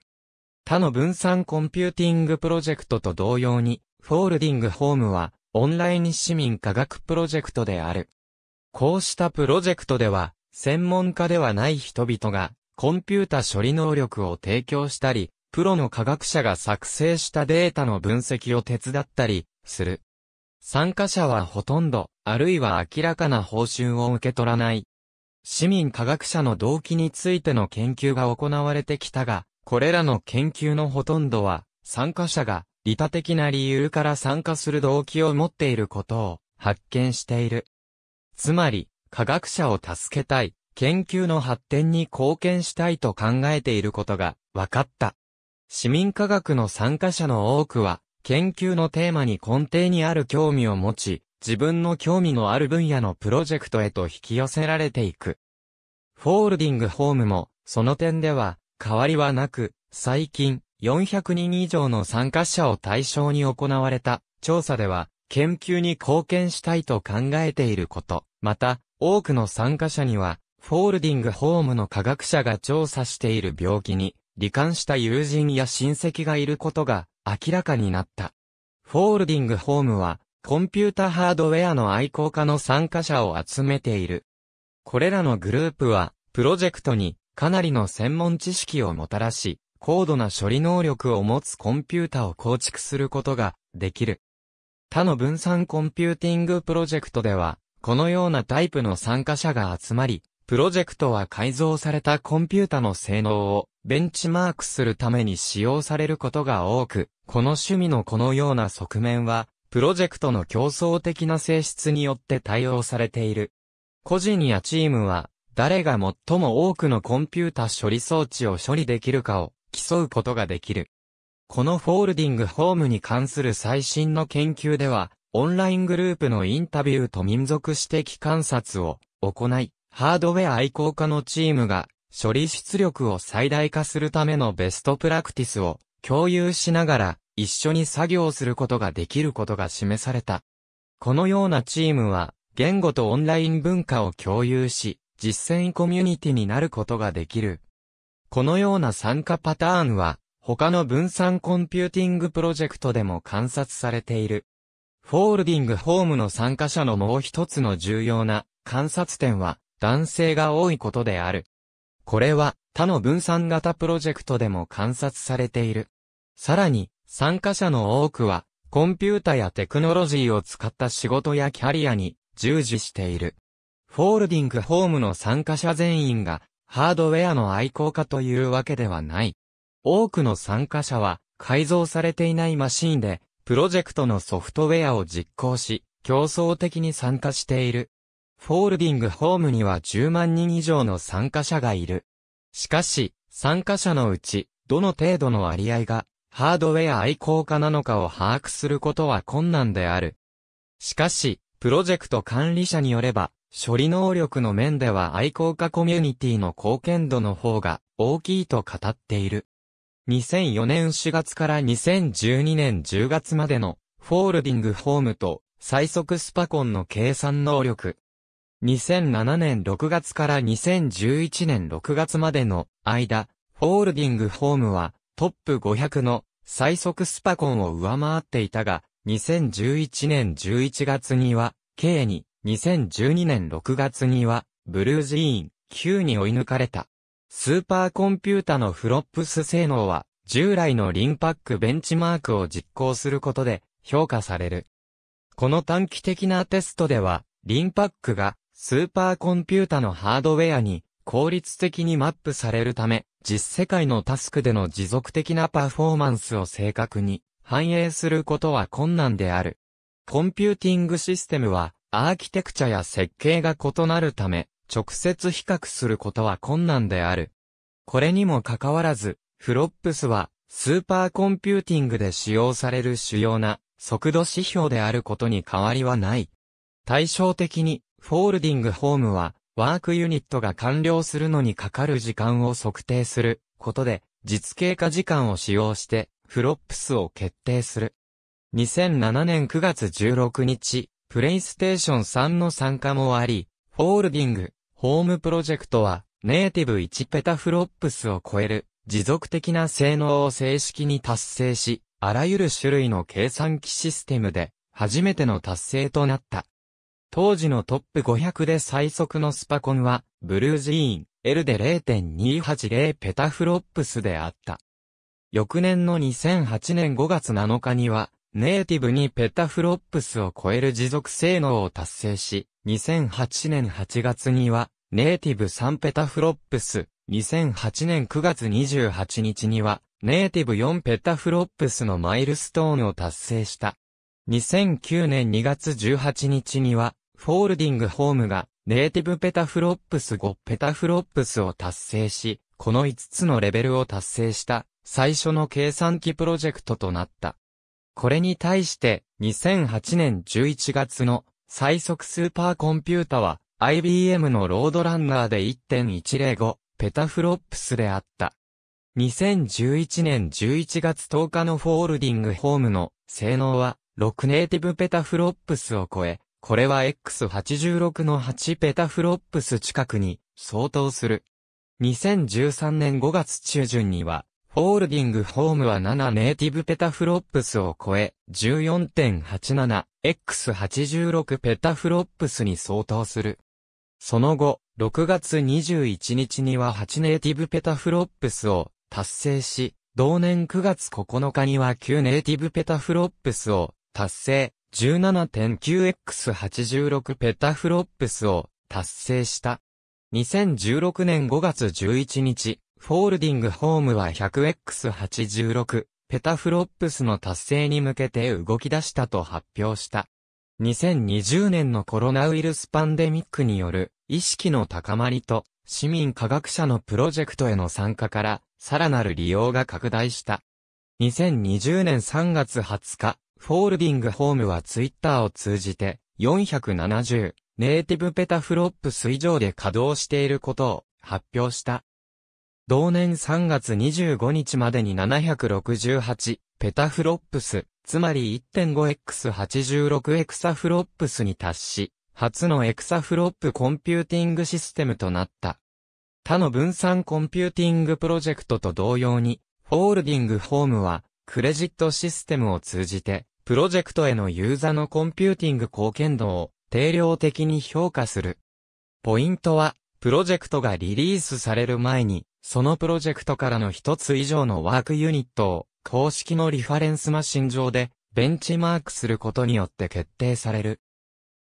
他の分散コンピューティングプロジェクトと同様に、フォールディングホームは、オンライン市民科学プロジェクトである。こうしたプロジェクトでは、専門家ではない人々が、コンピュータ処理能力を提供したり、プロの科学者が作成したデータの分析を手伝ったり、する。参加者はほとんど、あるいは明らかな報酬を受け取らない。市民科学者の動機についての研究が行われてきたが、これらの研究のほとんどは、参加者が、利他的な理由から参加する動機を持っていることを発見している。つまり、科学者を助けたい、研究の発展に貢献したいと考えていることが分かった。市民科学の参加者の多くは、研究のテーマに根底にある興味を持ち、自分の興味のある分野のプロジェクトへと引き寄せられていく。フォールディングホームも、その点では、変わりはなく、最近、400人以上の参加者を対象に行われた調査では、研究に貢献したいと考えていること。また、多くの参加者には、フォールディングホームの科学者が調査している病気に、罹患した友人や親戚がいることが明らかになった。フォールディングホームは、コンピュータハードウェアの愛好家の参加者を集めている。これらのグループは、プロジェクトにかなりの専門知識をもたらし、高度な処理能力を持つコンピュータを構築することができる。他の分散コンピューティングプロジェクトでは、このようなタイプの参加者が集まり、プロジェクトは改造されたコンピュータの性能をベンチマークするために使用されることが多く、この趣味のこのような側面は、プロジェクトの競争的な性質によって対応されている。個人やチームは、誰が最も多くのコンピュータ処理装置を処理できるかを競うことができる。このフォールディングホームに関する最新の研究では、オンライングループのインタビューと民族指摘観察を行い、ハードウェア愛好家のチームが処理出力を最大化するためのベストプラクティスを共有しながら一緒に作業することができることが示された。このようなチームは言語とオンライン文化を共有し実践コミュニティになることができる。このような参加パターンは他の分散コンピューティングプロジェクトでも観察されている。フォールディングホームの参加者のもう一つの重要な観察点は男性が多いことである。これは他の分散型プロジェクトでも観察されている。さらに参加者の多くはコンピュータやテクノロジーを使った仕事やキャリアに従事している。フォールディングホームの参加者全員がハードウェアの愛好家というわけではない。多くの参加者は改造されていないマシンで、プロジェクトのソフトウェアを実行し、競争的に参加している。フォールディングホームには10万人以上の参加者がいる。しかし、参加者のうち、どの程度の割合が、ハードウェア愛好家なのかを把握することは困難である。しかし、プロジェクト管理者によれば、処理能力の面では愛好家コミュニティの貢献度の方が大きいと語っている。2004年4月から2012年10月までのフォールディングホームと最速スパコンの計算能力。2007年6月から2011年6月までの間、フォールディングホームはトップ500の最速スパコンを上回っていたが、2011年11月には、K に、2012年6月には、ブルージーン、Q に追い抜かれた。スーパーコンピュータのフロップス性能は、従来のリンパックベンチマークを実行することで評価される。この短期的なテストでは、リンパックがスーパーコンピュータのハードウェアに効率的にマップされるため、実世界のタスクでの持続的なパフォーマンスを正確に反映することは困難である。コンピューティングシステムはアーキテクチャや設計が異なるため、直接比較することは困難である。これにもかかわらず、フロップスは、スーパーコンピューティングで使用される主要な速度指標であることに変わりはない。対照的に、フォールディングホームは、ワークユニットが完了するのにかかる時間を測定することで、実経過時間を使用して、フロップスを決定する。2007年9月16日、プレイステーション3の参加もあり、フォールディング、ホームプロジェクトは、ネイティブ1ペタフロップスを超える、持続的な性能を正式に達成し、あらゆる種類の計算機システムで、初めての達成となった。当時のトップ500で最速のスパコンは、ブルージーン、L で0.280ペタフロップスであった。翌年の2008年5月7日には、ネイティブにペタフロップスを超える持続性能を達成し、2008年8月には、ネイティブ3ペタフロップス、2008年9月28日には、ネイティブ4ペタフロップスのマイルストーンを達成した。2009年2月18日には、フォールディングホームが、ネイティブペタフロップス5ペタフロップスを達成し、この5つのレベルを達成した、最初の計算機プロジェクトとなった。これに対して2008年11月の最速スーパーコンピュータは IBM のロードランナーで1.105ペタフロップスであった。2011年11月10日のフォールディングホームの性能は6ネイティブペタフロップスを超え、これは X86 の8ペタフロップス近くに相当する。2013年5月中旬にはホールディングホームは7ネイティブペタフロップスを超え、14.87X86 ペタフロップスに相当する。その後、6月21日には8ネイティブペタフロップスを達成し、同年9月9日には9ネイティブペタフロップスを達成、17.9X86 ペタフロップスを達成した。2016年5月11日、フォールディングホームは 100X86 ペタフロップスの達成に向けて動き出したと発表した。2020年のコロナウイルスパンデミックによる意識の高まりと市民科学者のプロジェクトへの参加からさらなる利用が拡大した。2020年3月20日、フォールディングホームはツイッターを通じて470ネイティブペタフロップス以上で稼働していることを発表した。同年3月25日までに768ペタフロップス、つまり 1.5x86 エクサフロップスに達し、初のエクサフロップコンピューティングシステムとなった。他の分散コンピューティングプロジェクトと同様に、フォールディングホームは、クレジットシステムを通じて、プロジェクトへのユーザのコンピューティング貢献度を定量的に評価する。ポイントは、プロジェクトがリリースされる前に、そのプロジェクトからの一つ以上のワークユニットを、公式のリファレンスマシン上で、ベンチマークすることによって決定される。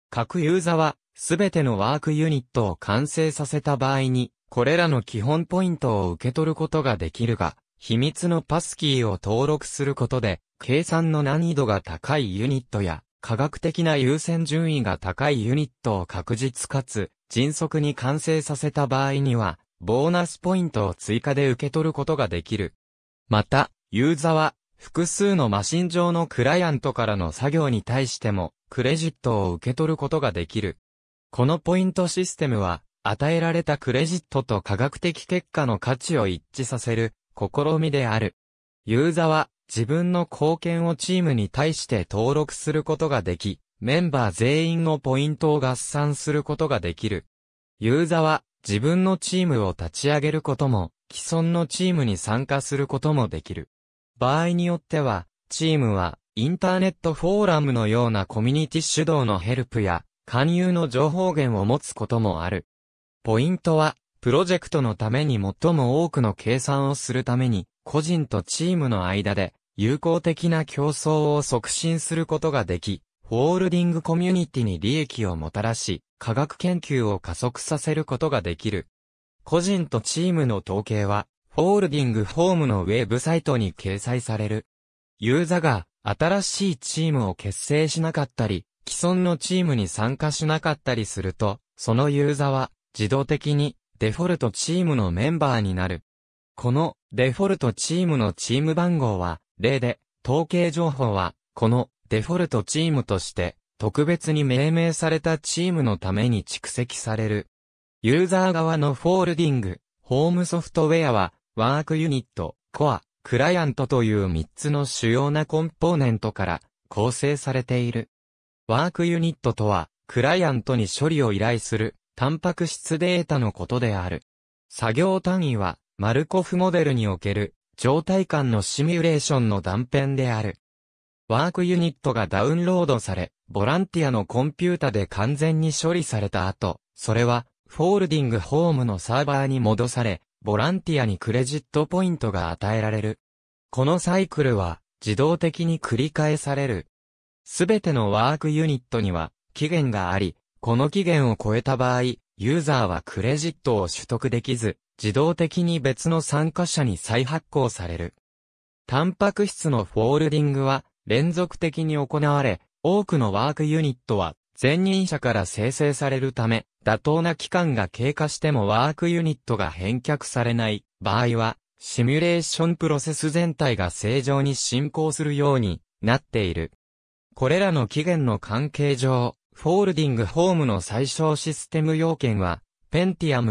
各ユーザーは、すべてのワークユニットを完成させた場合に、これらの基本ポイントを受け取ることができるが、秘密のパスキーを登録することで、計算の難易度が高いユニットや、科学的な優先順位が高いユニットを確実かつ、迅速に完成させた場合には、ボーナスポイントを追加で受け取ることができる。また、ユーザーは、複数のマシン上のクライアントからの作業に対しても、クレジットを受け取ることができる。このポイントシステムは、与えられたクレジットと科学的結果の価値を一致させる、試みである。ユーザーは、自分の貢献をチームに対して登録することができ、メンバー全員のポイントを合算することができる。ユーザーは自分のチームを立ち上げることも、既存のチームに参加することもできる。場合によっては、チームは、インターネットフォーラムのようなコミュニティ主導のヘルプや、勧誘の情報源を持つこともある。ポイントは、プロジェクトのために最も多くの計算をするために、個人とチームの間で、友好的な競争を促進することができ、ウォールディングコミュニティに利益をもたらし、科学研究を加速させることができる。個人とチームの統計は、フォールディングホームのウェブサイトに掲載される。ユーザが新しいチームを結成しなかったり、既存のチームに参加しなかったりすると、そのユーザは自動的にデフォルトチームのメンバーになる。このデフォルトチームのチーム番号は0で、統計情報はこのデフォルトチームとして、特別に命名されたチームのために蓄積される。ユーザー側のフォールディング、ホームソフトウェアは、ワークユニット、コア、クライアントという3つの主要なコンポーネントから構成されている。ワークユニットとは、クライアントに処理を依頼する、タンパク質データのことである。作業単位は、マルコフモデルにおける、状態間のシミュレーションの断片である。ワークユニットがダウンロードされ、ボランティアのコンピュータで完全に処理された後、それは、フォールディングホームのサーバーに戻され、ボランティアにクレジットポイントが与えられる。このサイクルは、自動的に繰り返される。すべてのワークユニットには、期限があり、この期限を超えた場合、ユーザーはクレジットを取得できず、自動的に別の参加者に再発行される。タンパク質のフォールディングは、連続的に行われ、多くのワークユニットは前任者から生成されるため、妥当な期間が経過してもワークユニットが返却されない場合は、シミュレーションプロセス全体が正常に進行するようになっている。これらの期限の関係上、フォールディングホームの最小システム要件は、Pentium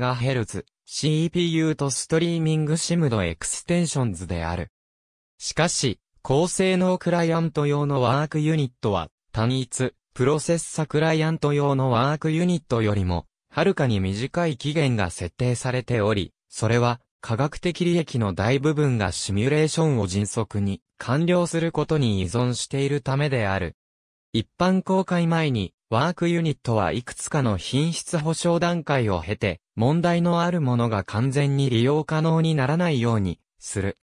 3450MHz、CPU とストリーミングシムドエクステンションズである。しかし、高性能クライアント用のワークユニットは、単一、プロセッサクライアント用のワークユニットよりも、はるかに短い期限が設定されており、それは、科学的利益の大部分がシミュレーションを迅速に完了することに依存しているためである。一般公開前に、ワークユニットはいくつかの品質保証段階を経て、問題のあるものが完全に利用可能にならないようにする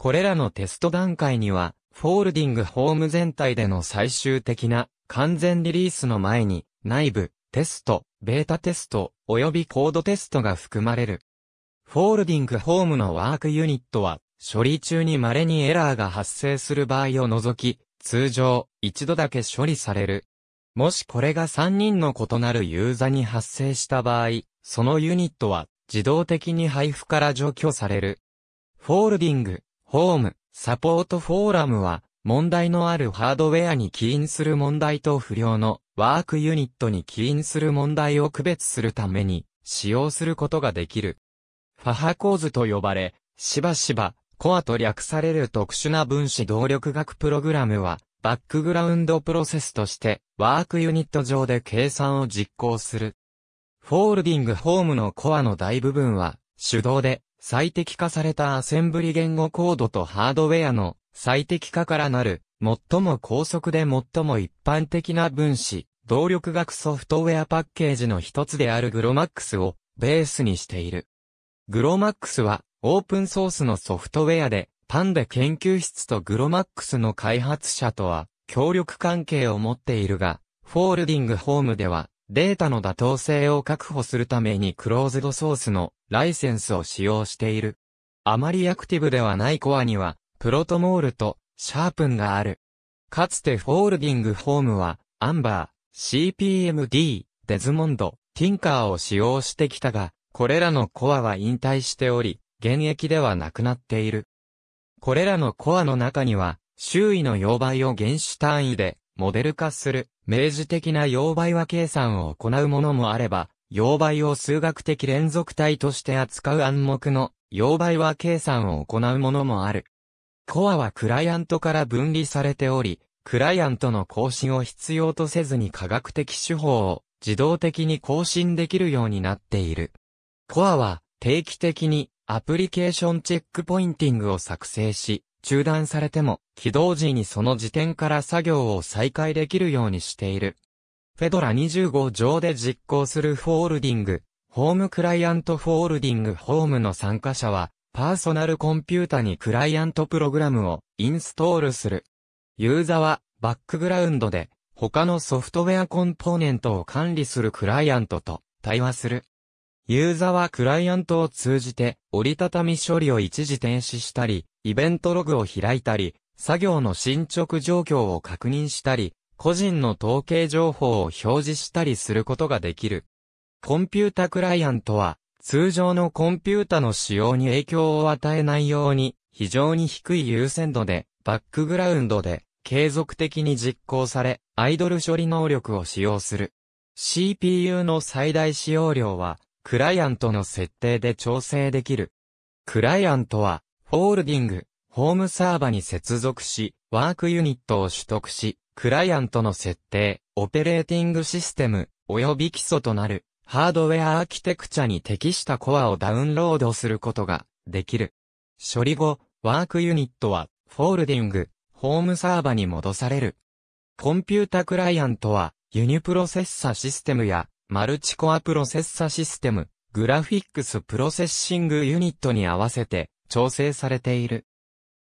これらのテスト段階には、フォールディングホーム全体での最終的な完全リリースの前に、内部、テスト、ベータテスト、及びコードテストが含まれる。フォールディングホームのワークユニットは、処理中に稀にエラーが発生する場合を除き、通常、一度だけ処理される。もしこれが3人の異なるユーザーに発生した場合、そのユニットは自動的に配布から除去される。フォールディング、ホーム、サポートフォーラムは、問題のあるハードウェアに起因する問題と不良のワークユニットに起因する問題を区別するために使用することができる。ファハ構図と呼ばれ、しばしばコアと略される特殊な分子動力学プログラムは、バックグラウンドプロセスとしてワークユニット上で計算を実行する。フォールディングホームのコアの大部分は手動で最適化されたアセンブリ言語コードとハードウェアの最適化からなる、最も高速で最も一般的な分子、動力学ソフトウェアパッケージの一つであるグロマックスをベースにしている。グロマックスはオープンソースのソフトウェアで、パンデ研究室とグロマックスの開発者とは協力関係を持っているが、フォールディングホームではデータの妥当性を確保するためにクローズドソースのライセンスを使用している。あまりアクティブではないコアには、プロトモールとシャープンがある。かつてフォールディングホームは、アンバー、CPMD、デズモンド、ティンカーを使用してきたが、これらのコアは引退しており、現役ではなくなっている。これらのコアの中には、周囲の溶媒を原子単位でモデル化する、明示的な溶媒和計算を行うものもあれば、溶媒を数学的連続体として扱う暗黙の、溶媒和計算を行うものもある。コアはクライアントから分離されており、クライアントの更新を必要とせずに科学的手法を自動的に更新できるようになっている。コアは定期的にアプリケーションチェックポインティングを作成し、中断されても、起動時にその時点から作業を再開できるようにしている。フェドラ25上で実行するフォールディング、ホームクライアントフォールディングホームの参加者は、パーソナルコンピュータにクライアントプログラムをインストールする。ユーザーは、バックグラウンドで、他のソフトウェアコンポーネントを管理するクライアントと対話する。ユーザはクライアントを通じて折りたたみ処理を一時停止したり、イベントログを開いたり、作業の進捗状況を確認したり、個人の統計情報を表示したりすることができる。コンピュータクライアントは、通常のコンピュータの使用に影響を与えないように、非常に低い優先度で、バックグラウンドで、継続的に実行され、アイドル処理能力を使用する。CPU の最大使用量は、クライアントの設定で調整できる。クライアントは、フォールディング、ホームサーバに接続し、ワークユニットを取得し、クライアントの設定、オペレーティングシステム、及び基礎となる、ハードウェアアーキテクチャに適したコアをダウンロードすることができる。処理後、ワークユニットは、フォールディング、ホームサーバに戻される。コンピュータクライアントは、ユニプロセッサシステムや、マルチコアプロセッサシステム、グラフィックスプロセッシングユニットに合わせて調整されている。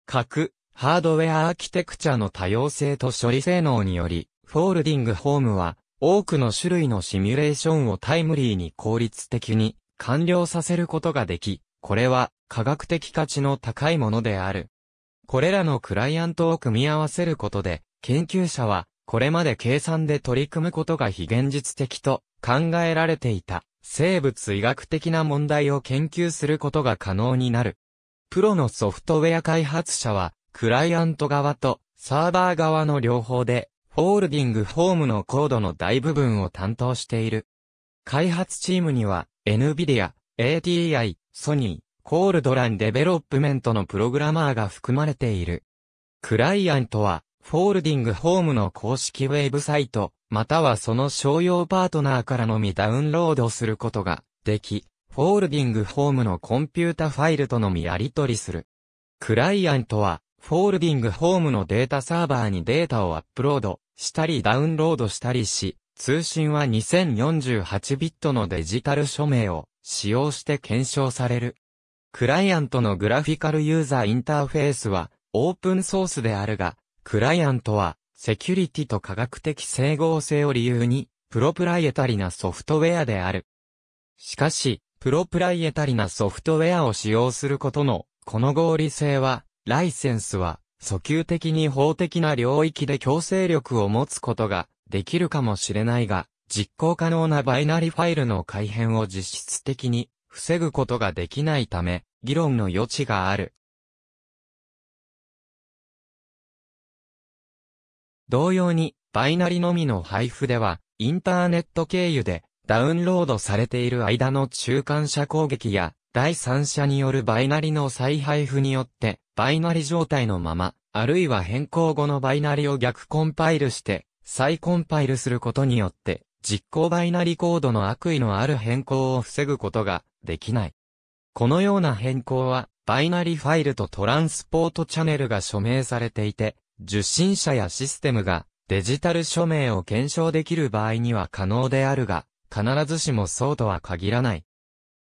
各ハードウェアアーキテクチャの多様性と処理性能により、フォールディングホームは多くの種類のシミュレーションをタイムリーに効率的に完了させることができ、これは科学的価値の高いものである。これらのクライアントを組み合わせることで、研究者はこれまで計算で取り組むことが非現実的と考えられていた生物医学的な問題を研究することが可能になる。プロのソフトウェア開発者は、クライアント側とサーバー側の両方で、ホールディングフォームのコードの大部分を担当している。開発チームには、NVIDIA、ATI、ソニー、コールドランデベロップメントのプログラマーが含まれている。クライアントは、フォールディングホームの公式ウェブサイト、またはその商用パートナーからのみダウンロードすることができ、フォールディングホームのコンピュータファイルとのみやり取りする。クライアントは、フォールディングホームのデータサーバーにデータをアップロードしたりダウンロードしたりし、通信は2048ビットのデジタル署名を使用して検証される。クライアントのグラフィカルユーザーインターフェースはオープンソースであるが、クライアントは、セキュリティと科学的整合性を理由に、プロプライエタリなソフトウェアである。しかし、プロプライエタリなソフトウェアを使用することの、この合理性は、ライセンスは、訴求的に法的な領域で強制力を持つことができるかもしれないが、実行可能なバイナリファイルの改変を実質的に防ぐことができないため、議論の余地がある。同様に、バイナリのみの配布では、インターネット経由でダウンロードされている間の中間者攻撃や、第三者によるバイナリの再配布によって、バイナリ状態のまま、あるいは変更後のバイナリを逆コンパイルして、再コンパイルすることによって、実行バイナリコードの悪意のある変更を防ぐことができない。このような変更は、バイナリファイルとトランスポートチャネルが署名されていて、受信者やシステムがデジタル署名を検証できる場合には可能であるが、必ずしもそうとは限らない。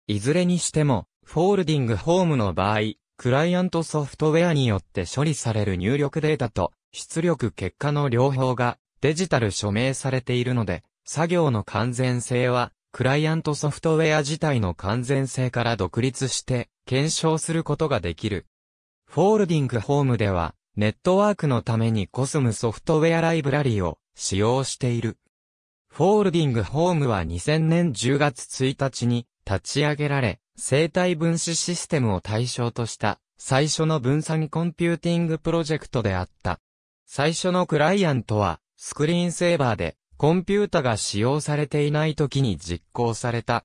いずれにしても、フォールディングホームの場合、クライアントソフトウェアによって処理される入力データと出力結果の両方がデジタル署名されているので、作業の完全性はクライアントソフトウェア自体の完全性から独立して検証することができる。フォールディングホームではネットワークのためにコスムソフトウェアライブラリを使用している。フォールディングホームは2000年10月1日に立ち上げられ、生体分子システムを対象とした最初の分散コンピューティングプロジェクトであった。最初のクライアントはスクリーンセーバーでコンピュータが使用されていない時に実行された。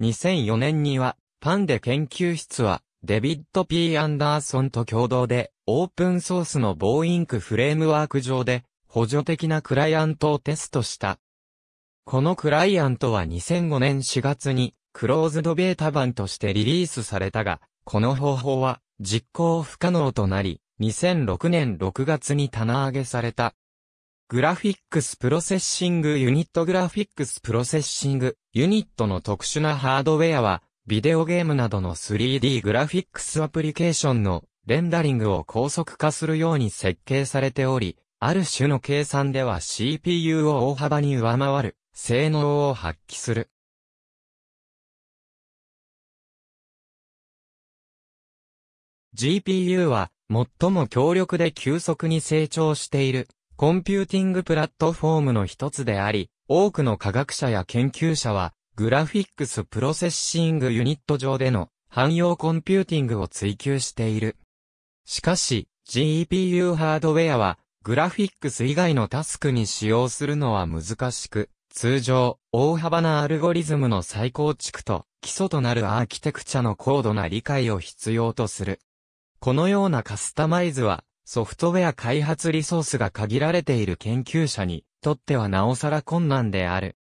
2004年にはパンで研究室はデビッド・ P・ アンダーソンと共同で、オープンソースのボーインクフレームワーク上で、補助的なクライアントをテストした。このクライアントは2005年4月に、クローズドベータ版としてリリースされたが、この方法は、実行不可能となり、2006年6月に棚上げされた。グラフィックスプロセッシングユニットグラフィックスプロセッシングユニットの特殊なハードウェアはビデオゲームなどの 3D グラフィックスアプリケーションのレンダリングを高速化するように設計されており、ある種の計算では CPU を大幅に上回る性能を発揮する。GPU は最も強力で急速に成長しているコンピューティングプラットフォームの一つであり、多くの科学者や研究者はグラフィックスプロセッシングユニット上での汎用コンピューティングを追求している。しかし、GPU ハードウェアは、グラフィックス以外のタスクに使用するのは難しく、通常、大幅なアルゴリズムの再構築と、基礎となるアーキテクチャの高度な理解を必要とする。このようなカスタマイズは、ソフトウェア開発リソースが限られている研究者にとってはなおさら困難である。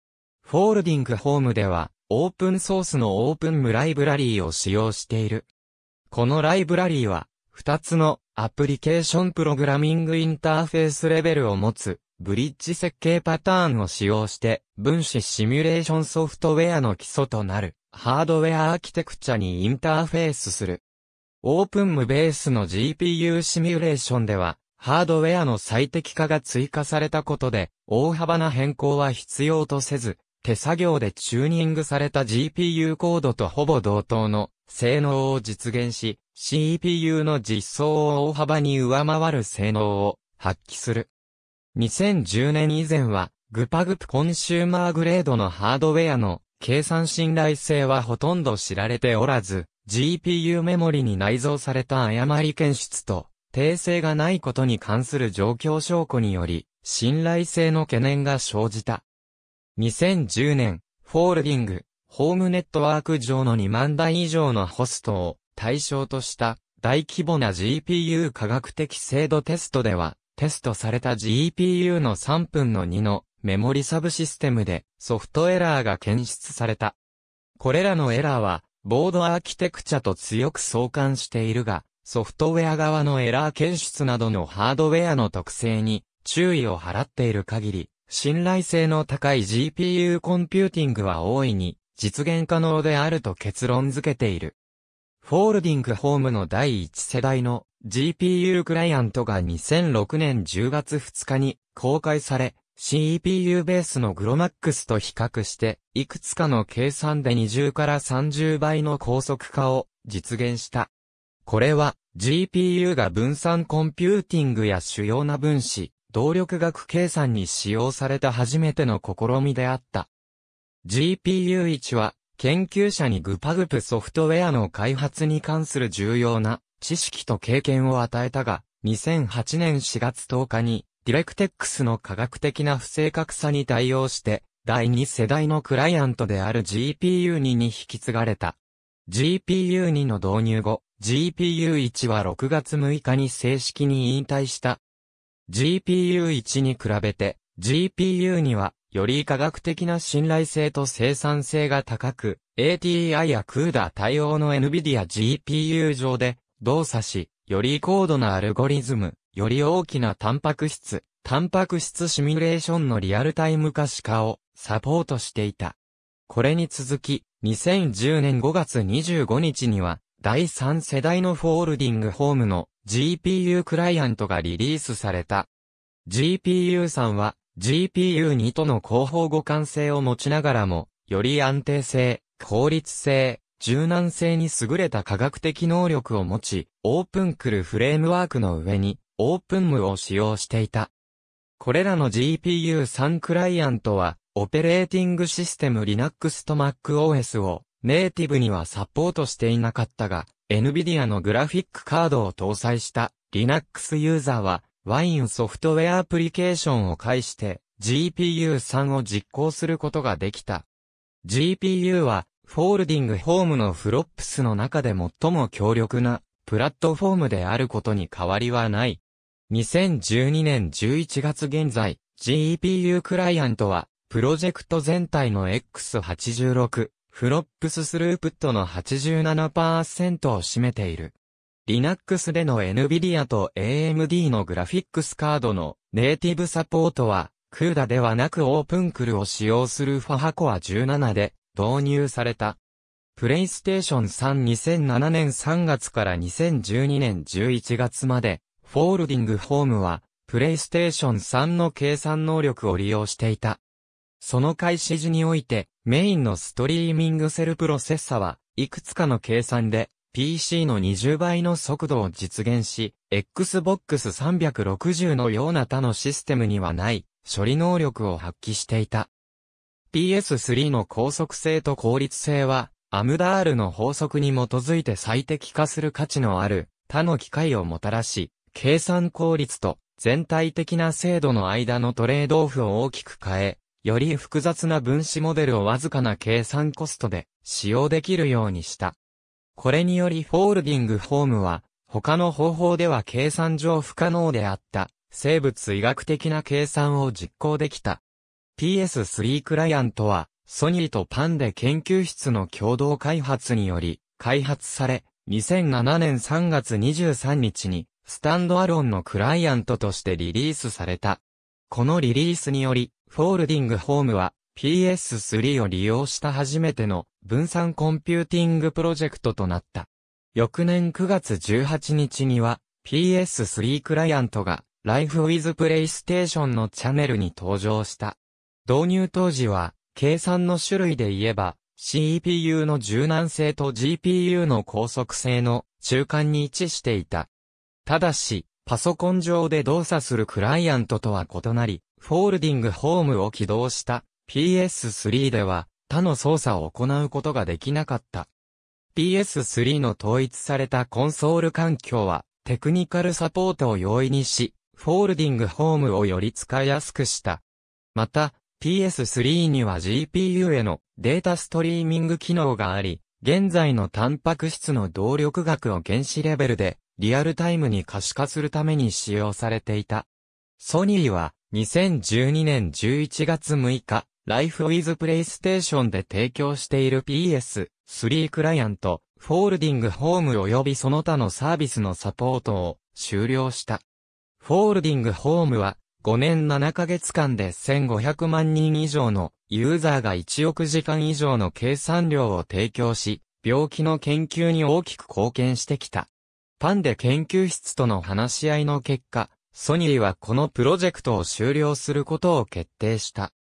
フォールディングホームでは、オープンソースのオープンムライブラリーを使用している。このライブラリーは、2つのアプリケーションプログラミングインターフェースレベルを持つ、ブリッジ設計パターンを使用して、分子シミュレーションソフトウェアの基礎となる、ハードウェアアーキテクチャにインターフェースする。オープンムベースの GPU シミュレーションでは、ハードウェアの最適化が追加されたことで、大幅な変更は必要とせず、手作業でチューニングされた GPU コードとほぼ同等の性能を実現し、CPU の実装を大幅に上回る性能を発揮する。2010年以前は、グパグプコンシューマーグレードのハードウェアの計算信頼性はほとんど知られておらず、GPU メモリに内蔵された誤り検出と、訂正がないことに関する状況証拠により、信頼性の懸念が生じた。2010年、フォールディング、ホームネットワーク上の2万台以上のホストを対象とした大規模な GPU 科学的精度テストでは、テストされた GPU の3分の2のメモリサブシステムでソフトエラーが検出された。これらのエラーは、ボードアーキテクチャと強く相関しているが、ソフトウェア側のエラー検出などのハードウェアの特性に注意を払っている限り、信頼性の高い GPU コンピューティングは大いに実現可能であると結論付けている。フォールディングホームの第1世代の GPU クライアントが2006年10月2日に公開され、CPU ベースのグロマックスと比較して、いくつかの計算で20から30倍の高速化を実現した。これは GPU が分散コンピューティングや主要な分子、動力学計算に使用された初めての試みであった。GPU1 は、研究者にグパグプソフトウェアの開発に関する重要な知識と経験を与えたが、2008年4月10日に、ディレクテックスの科学的な不正確さに対応して、第2世代のクライアントである GPU2 に引き継がれた。GPU2 の導入後、GPU1 は6月6日に正式に引退した GPU1 に比べて GPU2 はより科学的な信頼性と生産性が高く ATI や CUDA 対応の NVIDIA GPU 上で動作しより高度なアルゴリズム、より大きなタンパク質、タンパク質シミュレーションのリアルタイム可視化をサポートしていた。これに続き、2010年5月25日には、第3世代のフォールディングホームの GPU クライアントがリリースされた。GPU3 は GPU2 との広報互換性を持ちながらも、より安定性、効率性、柔軟性に優れた科学的能力を持ち、オープンクルフレームワークの上に、オープンムを使用していた。これらの GPU3 クライアントは、オペレーティングシステム Linux と MacOS をネイティブにはサポートしていなかったが、NVIDIA のグラフィックカードを搭載した Linux ユーザーは、ワインソフトウェアアプリケーションを介して GPU3 を実行することができた。GPU は、フォールディングホームのフロップスの中で最も強力なプラットフォームであることに変わりはない。2012年11月現在、GPU クライアントは、プロジェクト全体の X86、フロップススループットの87%を占めている。Linux での NVIDIA と AMD のグラフィックスカードのネイティブサポートは、CUDA ではなく OpenCL を使用するファハコア17で導入された。プレイステーション3 2007年3月から2012年11月まで、フォールディングホームは、プレイステーション3の計算能力を利用していた。その開始時において、メインのストリーミングセルプロセッサは、いくつかの計算で、PC の20倍の速度を実現し、Xbox 360のような他のシステムにはない、処理能力を発揮していた。PS3 の高速性と効率性は、アムダールの法則に基づいて最適化する価値のある、他の機械をもたらし、計算効率と全体的な精度の間のトレードオフを大きく変え、より複雑な分子モデルをわずかな計算コストで使用できるようにした。これによりフォールディングフォームは他の方法では計算上不可能であった生物医学的な計算を実行できた。PS3 クライアントはソニーとパンで研究室の共同開発により開発され2007年3月23日にスタンドアロンのクライアントとしてリリースされた。このリリースによりフォールディングホームは PS3 を利用した初めての分散コンピューティングプロジェクトとなった。翌年9月18日には PS3 クライアントが Life with PlayStation のチャンネルに登場した。導入当時は計算の種類で言えば CPU の柔軟性と GPU の高速性の中間に位置していた。ただし、パソコン上で動作するクライアントとは異なり、フォールディングホームを起動した PS3 では他の操作を行うことができなかった。PS3 の統一されたコンソール環境はテクニカルサポートを容易にし、フォールディングホームをより使いやすくした。また、PS3 には GPU へのデータストリーミング機能があり、現在のタンパク質の動力学を原子レベルでリアルタイムに可視化するために使用されていた。ソニーは2012年11月6日、Life with PlayStation で提供している PS3 クライアント、フォールディングホーム及びその他のサービスのサポートを終了した。フォールディングホームは5年7ヶ月間で1500万人以上のユーザーが1億時間以上の計算量を提供し、病気の研究に大きく貢献してきた。パンで研究室との話し合いの結果、ソニーはこのプロジェクトを終了することを決定した。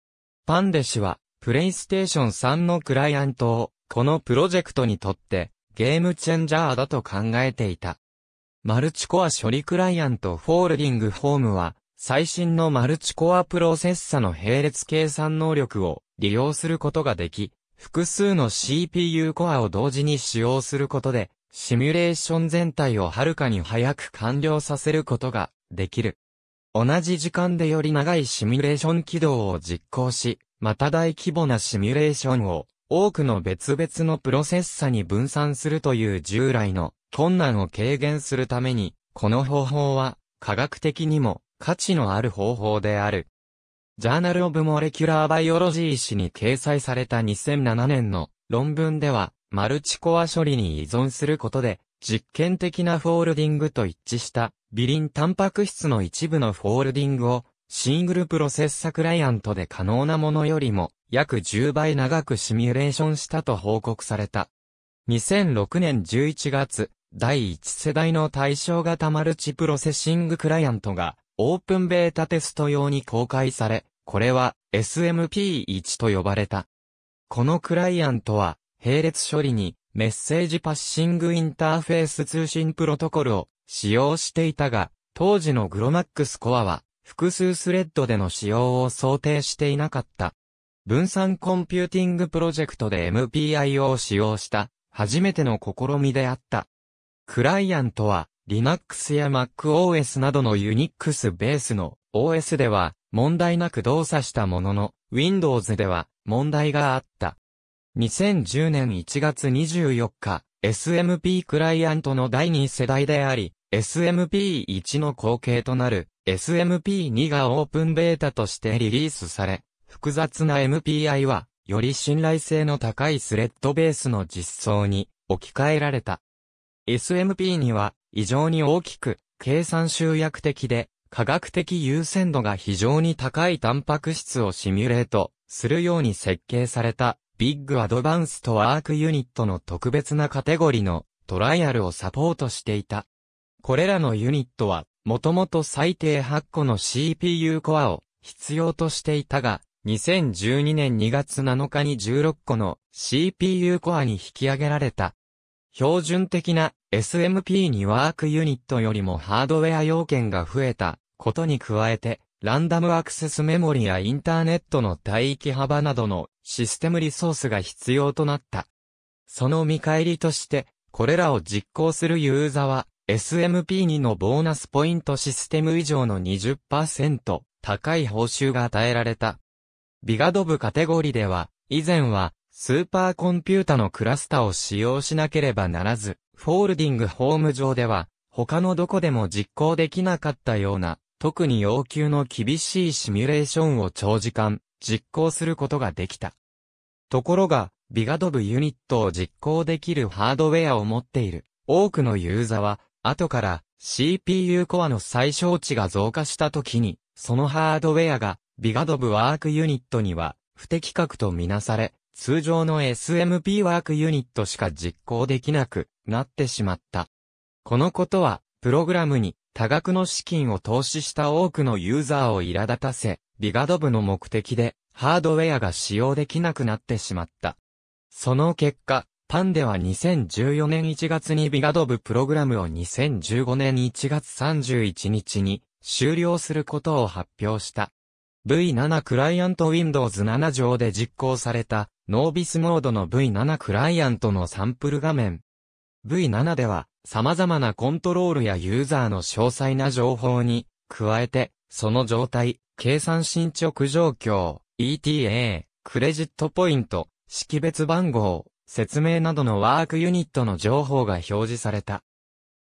パンデ氏は、プレイステーション3のクライアントを、このプロジェクトにとって、ゲームチェンジャーだと考えていた。マルチコア処理クライアントフォールディングホームは、最新のマルチコアプロセッサの並列計算能力を利用することができ、複数の CPU コアを同時に使用することで、シミュレーション全体をはるかに早く完了させることができる。同じ時間でより長いシミュレーション軌道を実行し、また大規模なシミュレーションを多くの別々のプロセッサに分散するという従来の困難を軽減するために、この方法は科学的にも価値のある方法である。ジャーナル・オブ・モレキュラー・バイオロジー誌に掲載された2007年の論文では、マルチコア処理に依存することで、実験的なフォールディングと一致した微ンタンパク質の一部のフォールディングを、シングルプロセッサクライアントで可能なものよりも、約10倍長くシミュレーションしたと報告された。2006年11月、第1世代の対象型マルチプロセッシングクライアントが、オープンベータテスト用に公開され、これは SMP1 と呼ばれた。このクライアントは、並列処理にメッセージパッシングインターフェース通信プロトコルを使用していたが、当時のグロマックスコアは、複数スレッドでの使用を想定していなかった。分散コンピューティングプロジェクトで m p i を使用した、初めての試みであった。クライアントは、Linux や MacOS などの Unix ベースの OS では問題なく動作したものの、Windows では問題があった。2010年1月24日、SMP クライアントの第2世代であり、SMP1 の後継となる SMP2 がオープンベータとしてリリースされ、複雑な MPI は、より信頼性の高いスレッドベースの実装に置き換えられた。SMP には異常に大きく計算集約的で科学的優先度が非常に高いタンパク質をシミュレートするように設計されたビッグアドバンストワークユニットの特別なカテゴリのトライアルをサポートしていた。これらのユニットは、もともと最低8個の CPU コアを必要としていたが、2012年2月7日に16個の CPU コアに引き上げられた。標準的な SMP 2ワークユニットよりもハードウェア要件が増えたことに加えて、ランダムアクセスメモリやインターネットの帯域幅などのシステムリソースが必要となった。その見返りとして、これらを実行するユーザは、SMP2 のボーナスポイントシステム以上の20%高い報酬が与えられた。ビガドブカテゴリでは、以前は、スーパーコンピュータのクラスタを使用しなければならず、フォールディングホーム上では、他のどこでも実行できなかったような、特に要求の厳しいシミュレーションを長時間、実行することができた。ところが、ビガドブユニットを実行できるハードウェアを持っている多くのユーザーは、後から CPU コアの最小値が増加した時に、そのハードウェアがビガドブワークユニットには不適格とみなされ、通常の SMP ワークユニットしか実行できなくなってしまった。このことは、プログラムに多額の資金を投資した多くのユーザーを苛立たせ、ビガド部の目的でハードウェアが使用できなくなってしまった。その結果、パンでは2014年1月にビガド部プログラムを2015年1月31日に終了することを発表した。V7 クライアント Windows 7上で実行されたノービスモードの V7 クライアントのサンプル画面。V7 では様々なコントロールやユーザーの詳細な情報に加えてその状態、計算進捗状況、ETA、クレジットポイント、識別番号、説明などのワークユニットの情報が表示された。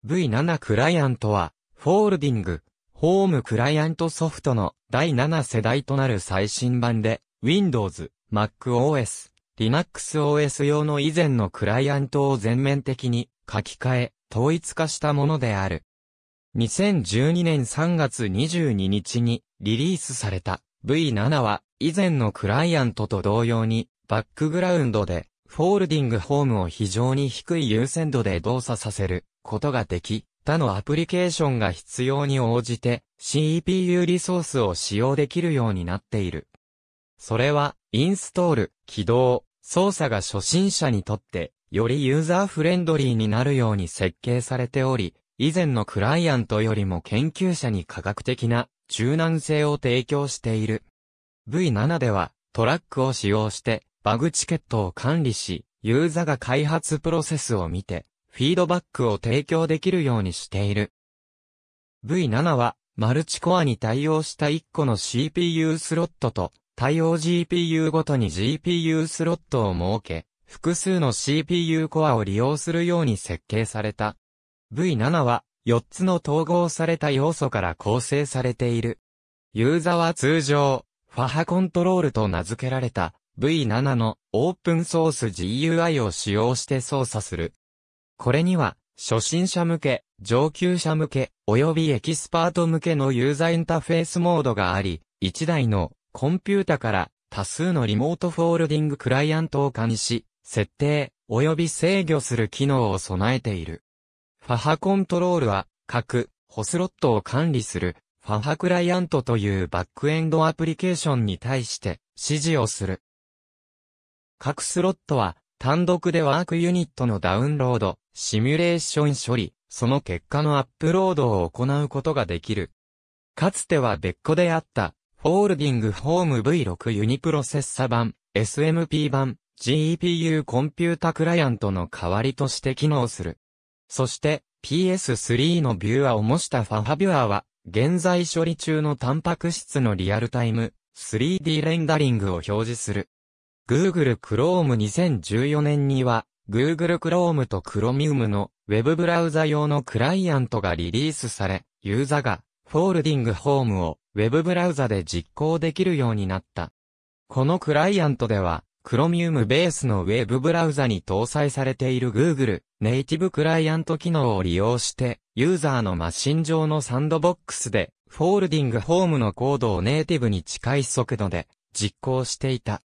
V7 クライアントは、フォールディング、ホームクライアントソフトの第7世代となる最新版で、Windows、MacOS、LinuxOS 用の以前のクライアントを全面的に書き換え、統一化したものである。2012年3月22日にリリースされた V7 は以前のクライアントと同様にバックグラウンドでフォールディングフォームを非常に低い優先度で動作させることができ、他のアプリケーションが必要に応じて CPU リソースを使用できるようになっている。それは、インストール、起動、操作が初心者にとって、よりユーザーフレンドリーになるように設計されており、以前のクライアントよりも研究者に科学的な柔軟性を提供している。V7 では、トラックを使用して、バグチケットを管理し、ユーザが開発プロセスを見て、フィードバックを提供できるようにしている。V7 は、マルチコアに対応した1個の CPU スロットと、対応 GPU ごとに GPU スロットを設け、複数の CPU コアを利用するように設計された。V7 は4つの統合された要素から構成されている。ユーザは通常、ファハコントロールと名付けられた V7 のオープンソース GUI を使用して操作する。これには、初心者向け、上級者向け、及びエキスパート向けのユーザインターフェースモードがあり、1台のコンピュータから多数のリモートフォールディングクライアントを管理し、設定、及び制御する機能を備えている。ファハコントロールは、各、ホスロットを管理する、ファハクライアントというバックエンドアプリケーションに対して指示をする。各スロットは単独でワークユニットのダウンロード、シミュレーション処理、その結果のアップロードを行うことができる。かつては別個であったフォールディングホーム V6 ユニプロセッサ版、SMP 版、g p u コンピュータクライアントの代わりとして機能する。そして、PS3 のビューアを模したファハビュアは、現在処理中のタンパク質のリアルタイム、3D レンダリングを表示する。Google Chrome 2014年には、Google Chrome と Chromium のウェブブラウザ用のクライアントがリリースされ、ユーザーがフォールディングホームをウェブブラウザで実行できるようになった。このクライアントでは、Chromium ベースのウェブブラウザに搭載されている Google ネイティブクライアント機能を利用して、ユーザーのマシン上のサンドボックスで、フォールディングホームのコードをネイティブに近い速度で実行していた。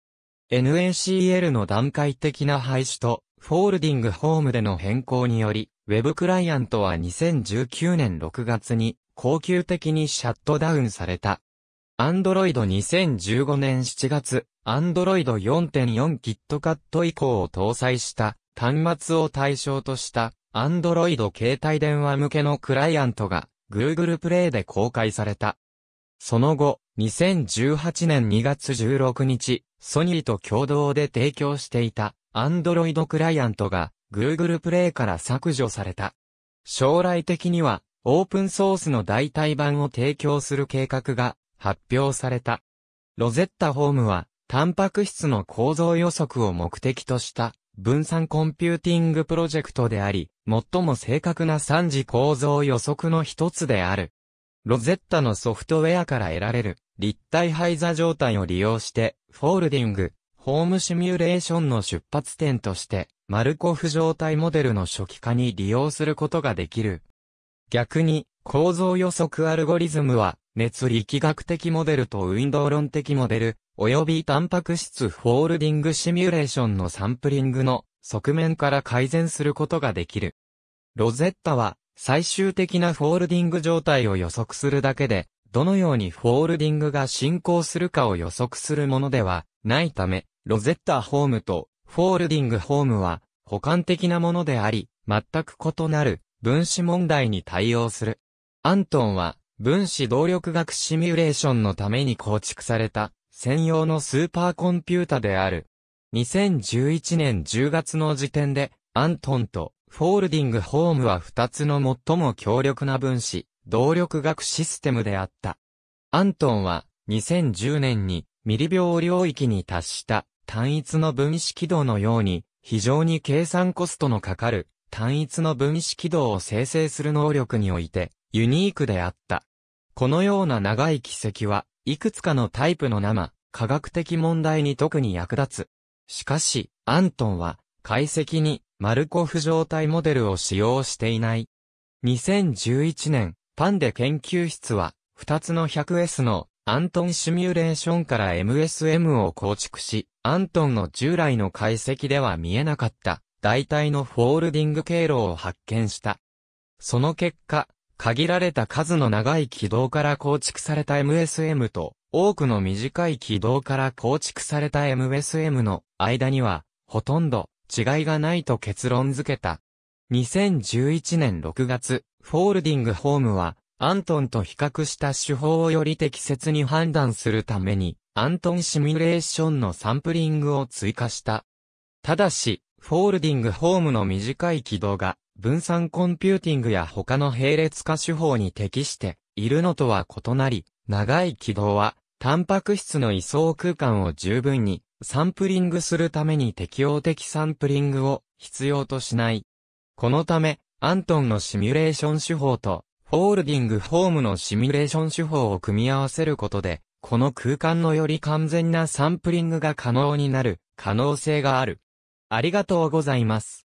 NACL の段階的な廃止と、フォールディングホームでの変更により、ウェブクライアントは2019年6月に、恒久的にシャットダウンされた。Android 2015年7月、Android 4.4キットカット以降を搭載した端末を対象とした Android 携帯電話向けのクライアントが Google Play で公開された。その後、2018年2月16日、ソニーと共同で提供していた Android クライアントが Google Play から削除された。将来的にはオープンソースの代替版を提供する計画が発表された。ロゼッタホームは、タンパク質の構造予測を目的とした分散コンピューティングプロジェクトであり、最も正確な三次構造予測の一つである。ロゼッタのソフトウェアから得られる立体配座状態を利用して、フォールディング、ホームシミュレーションの出発点として、マルコフ状態モデルの初期化に利用することができる。逆に、構造予測アルゴリズムは、熱力学的モデルと運動論的モデル、及びタンパク質フォールディングシミュレーションのサンプリングの側面から改善することができる。ロゼッタは、最終的なフォールディング状態を予測するだけで、どのようにフォールディングが進行するかを予測するものではないため、ロゼッタホームとフォールディングホームは補完的なものであり、全く異なる分子問題に対応する。アントンは、分子動力学シミュレーションのために構築された、専用のスーパーコンピュータである。2011年10月の時点で、アントンと、フォールディングホームは2つの最も強力な分子、動力学システムであった。アントンは、2010年に、ミリ秒領域に達した、単一の分子軌道のように、非常に計算コストのかかる、単一の分子軌道を生成する能力において、ユニークであった。このような長い軌跡は、いくつかのタイプの生、科学的問題に特に役立つ。しかし、アントンは、解析に、マルコフ状態モデルを使用していない。2011年、パンデ研究室は、2つの 100S のアントンシミュレーションから MSM を構築し、アントンの従来の解析では見えなかった、代替のフォールディング経路を発見した。その結果、限られた数の長い軌道から構築された MSM と、多くの短い軌道から構築された MSM の間には、ほとんど違いがないと結論付けた。2011年6月、フォールディングホームは、アントンと比較した手法をより適切に判断するために、アントンシミュレーションのサンプリングを追加した。ただし、フォールディングホームの短い軌道が分散コンピューティングや他の並列化手法に適しているのとは異なり、長い軌道は、タンパク質の位相空間を十分にサンプリングするために適応的サンプリングを必要としない。このため、アントンのシミュレーション手法と、フォールディングフォームのシミュレーション手法を組み合わせることで、この空間のより完全なサンプリングが可能になる可能性がある。ありがとうございます。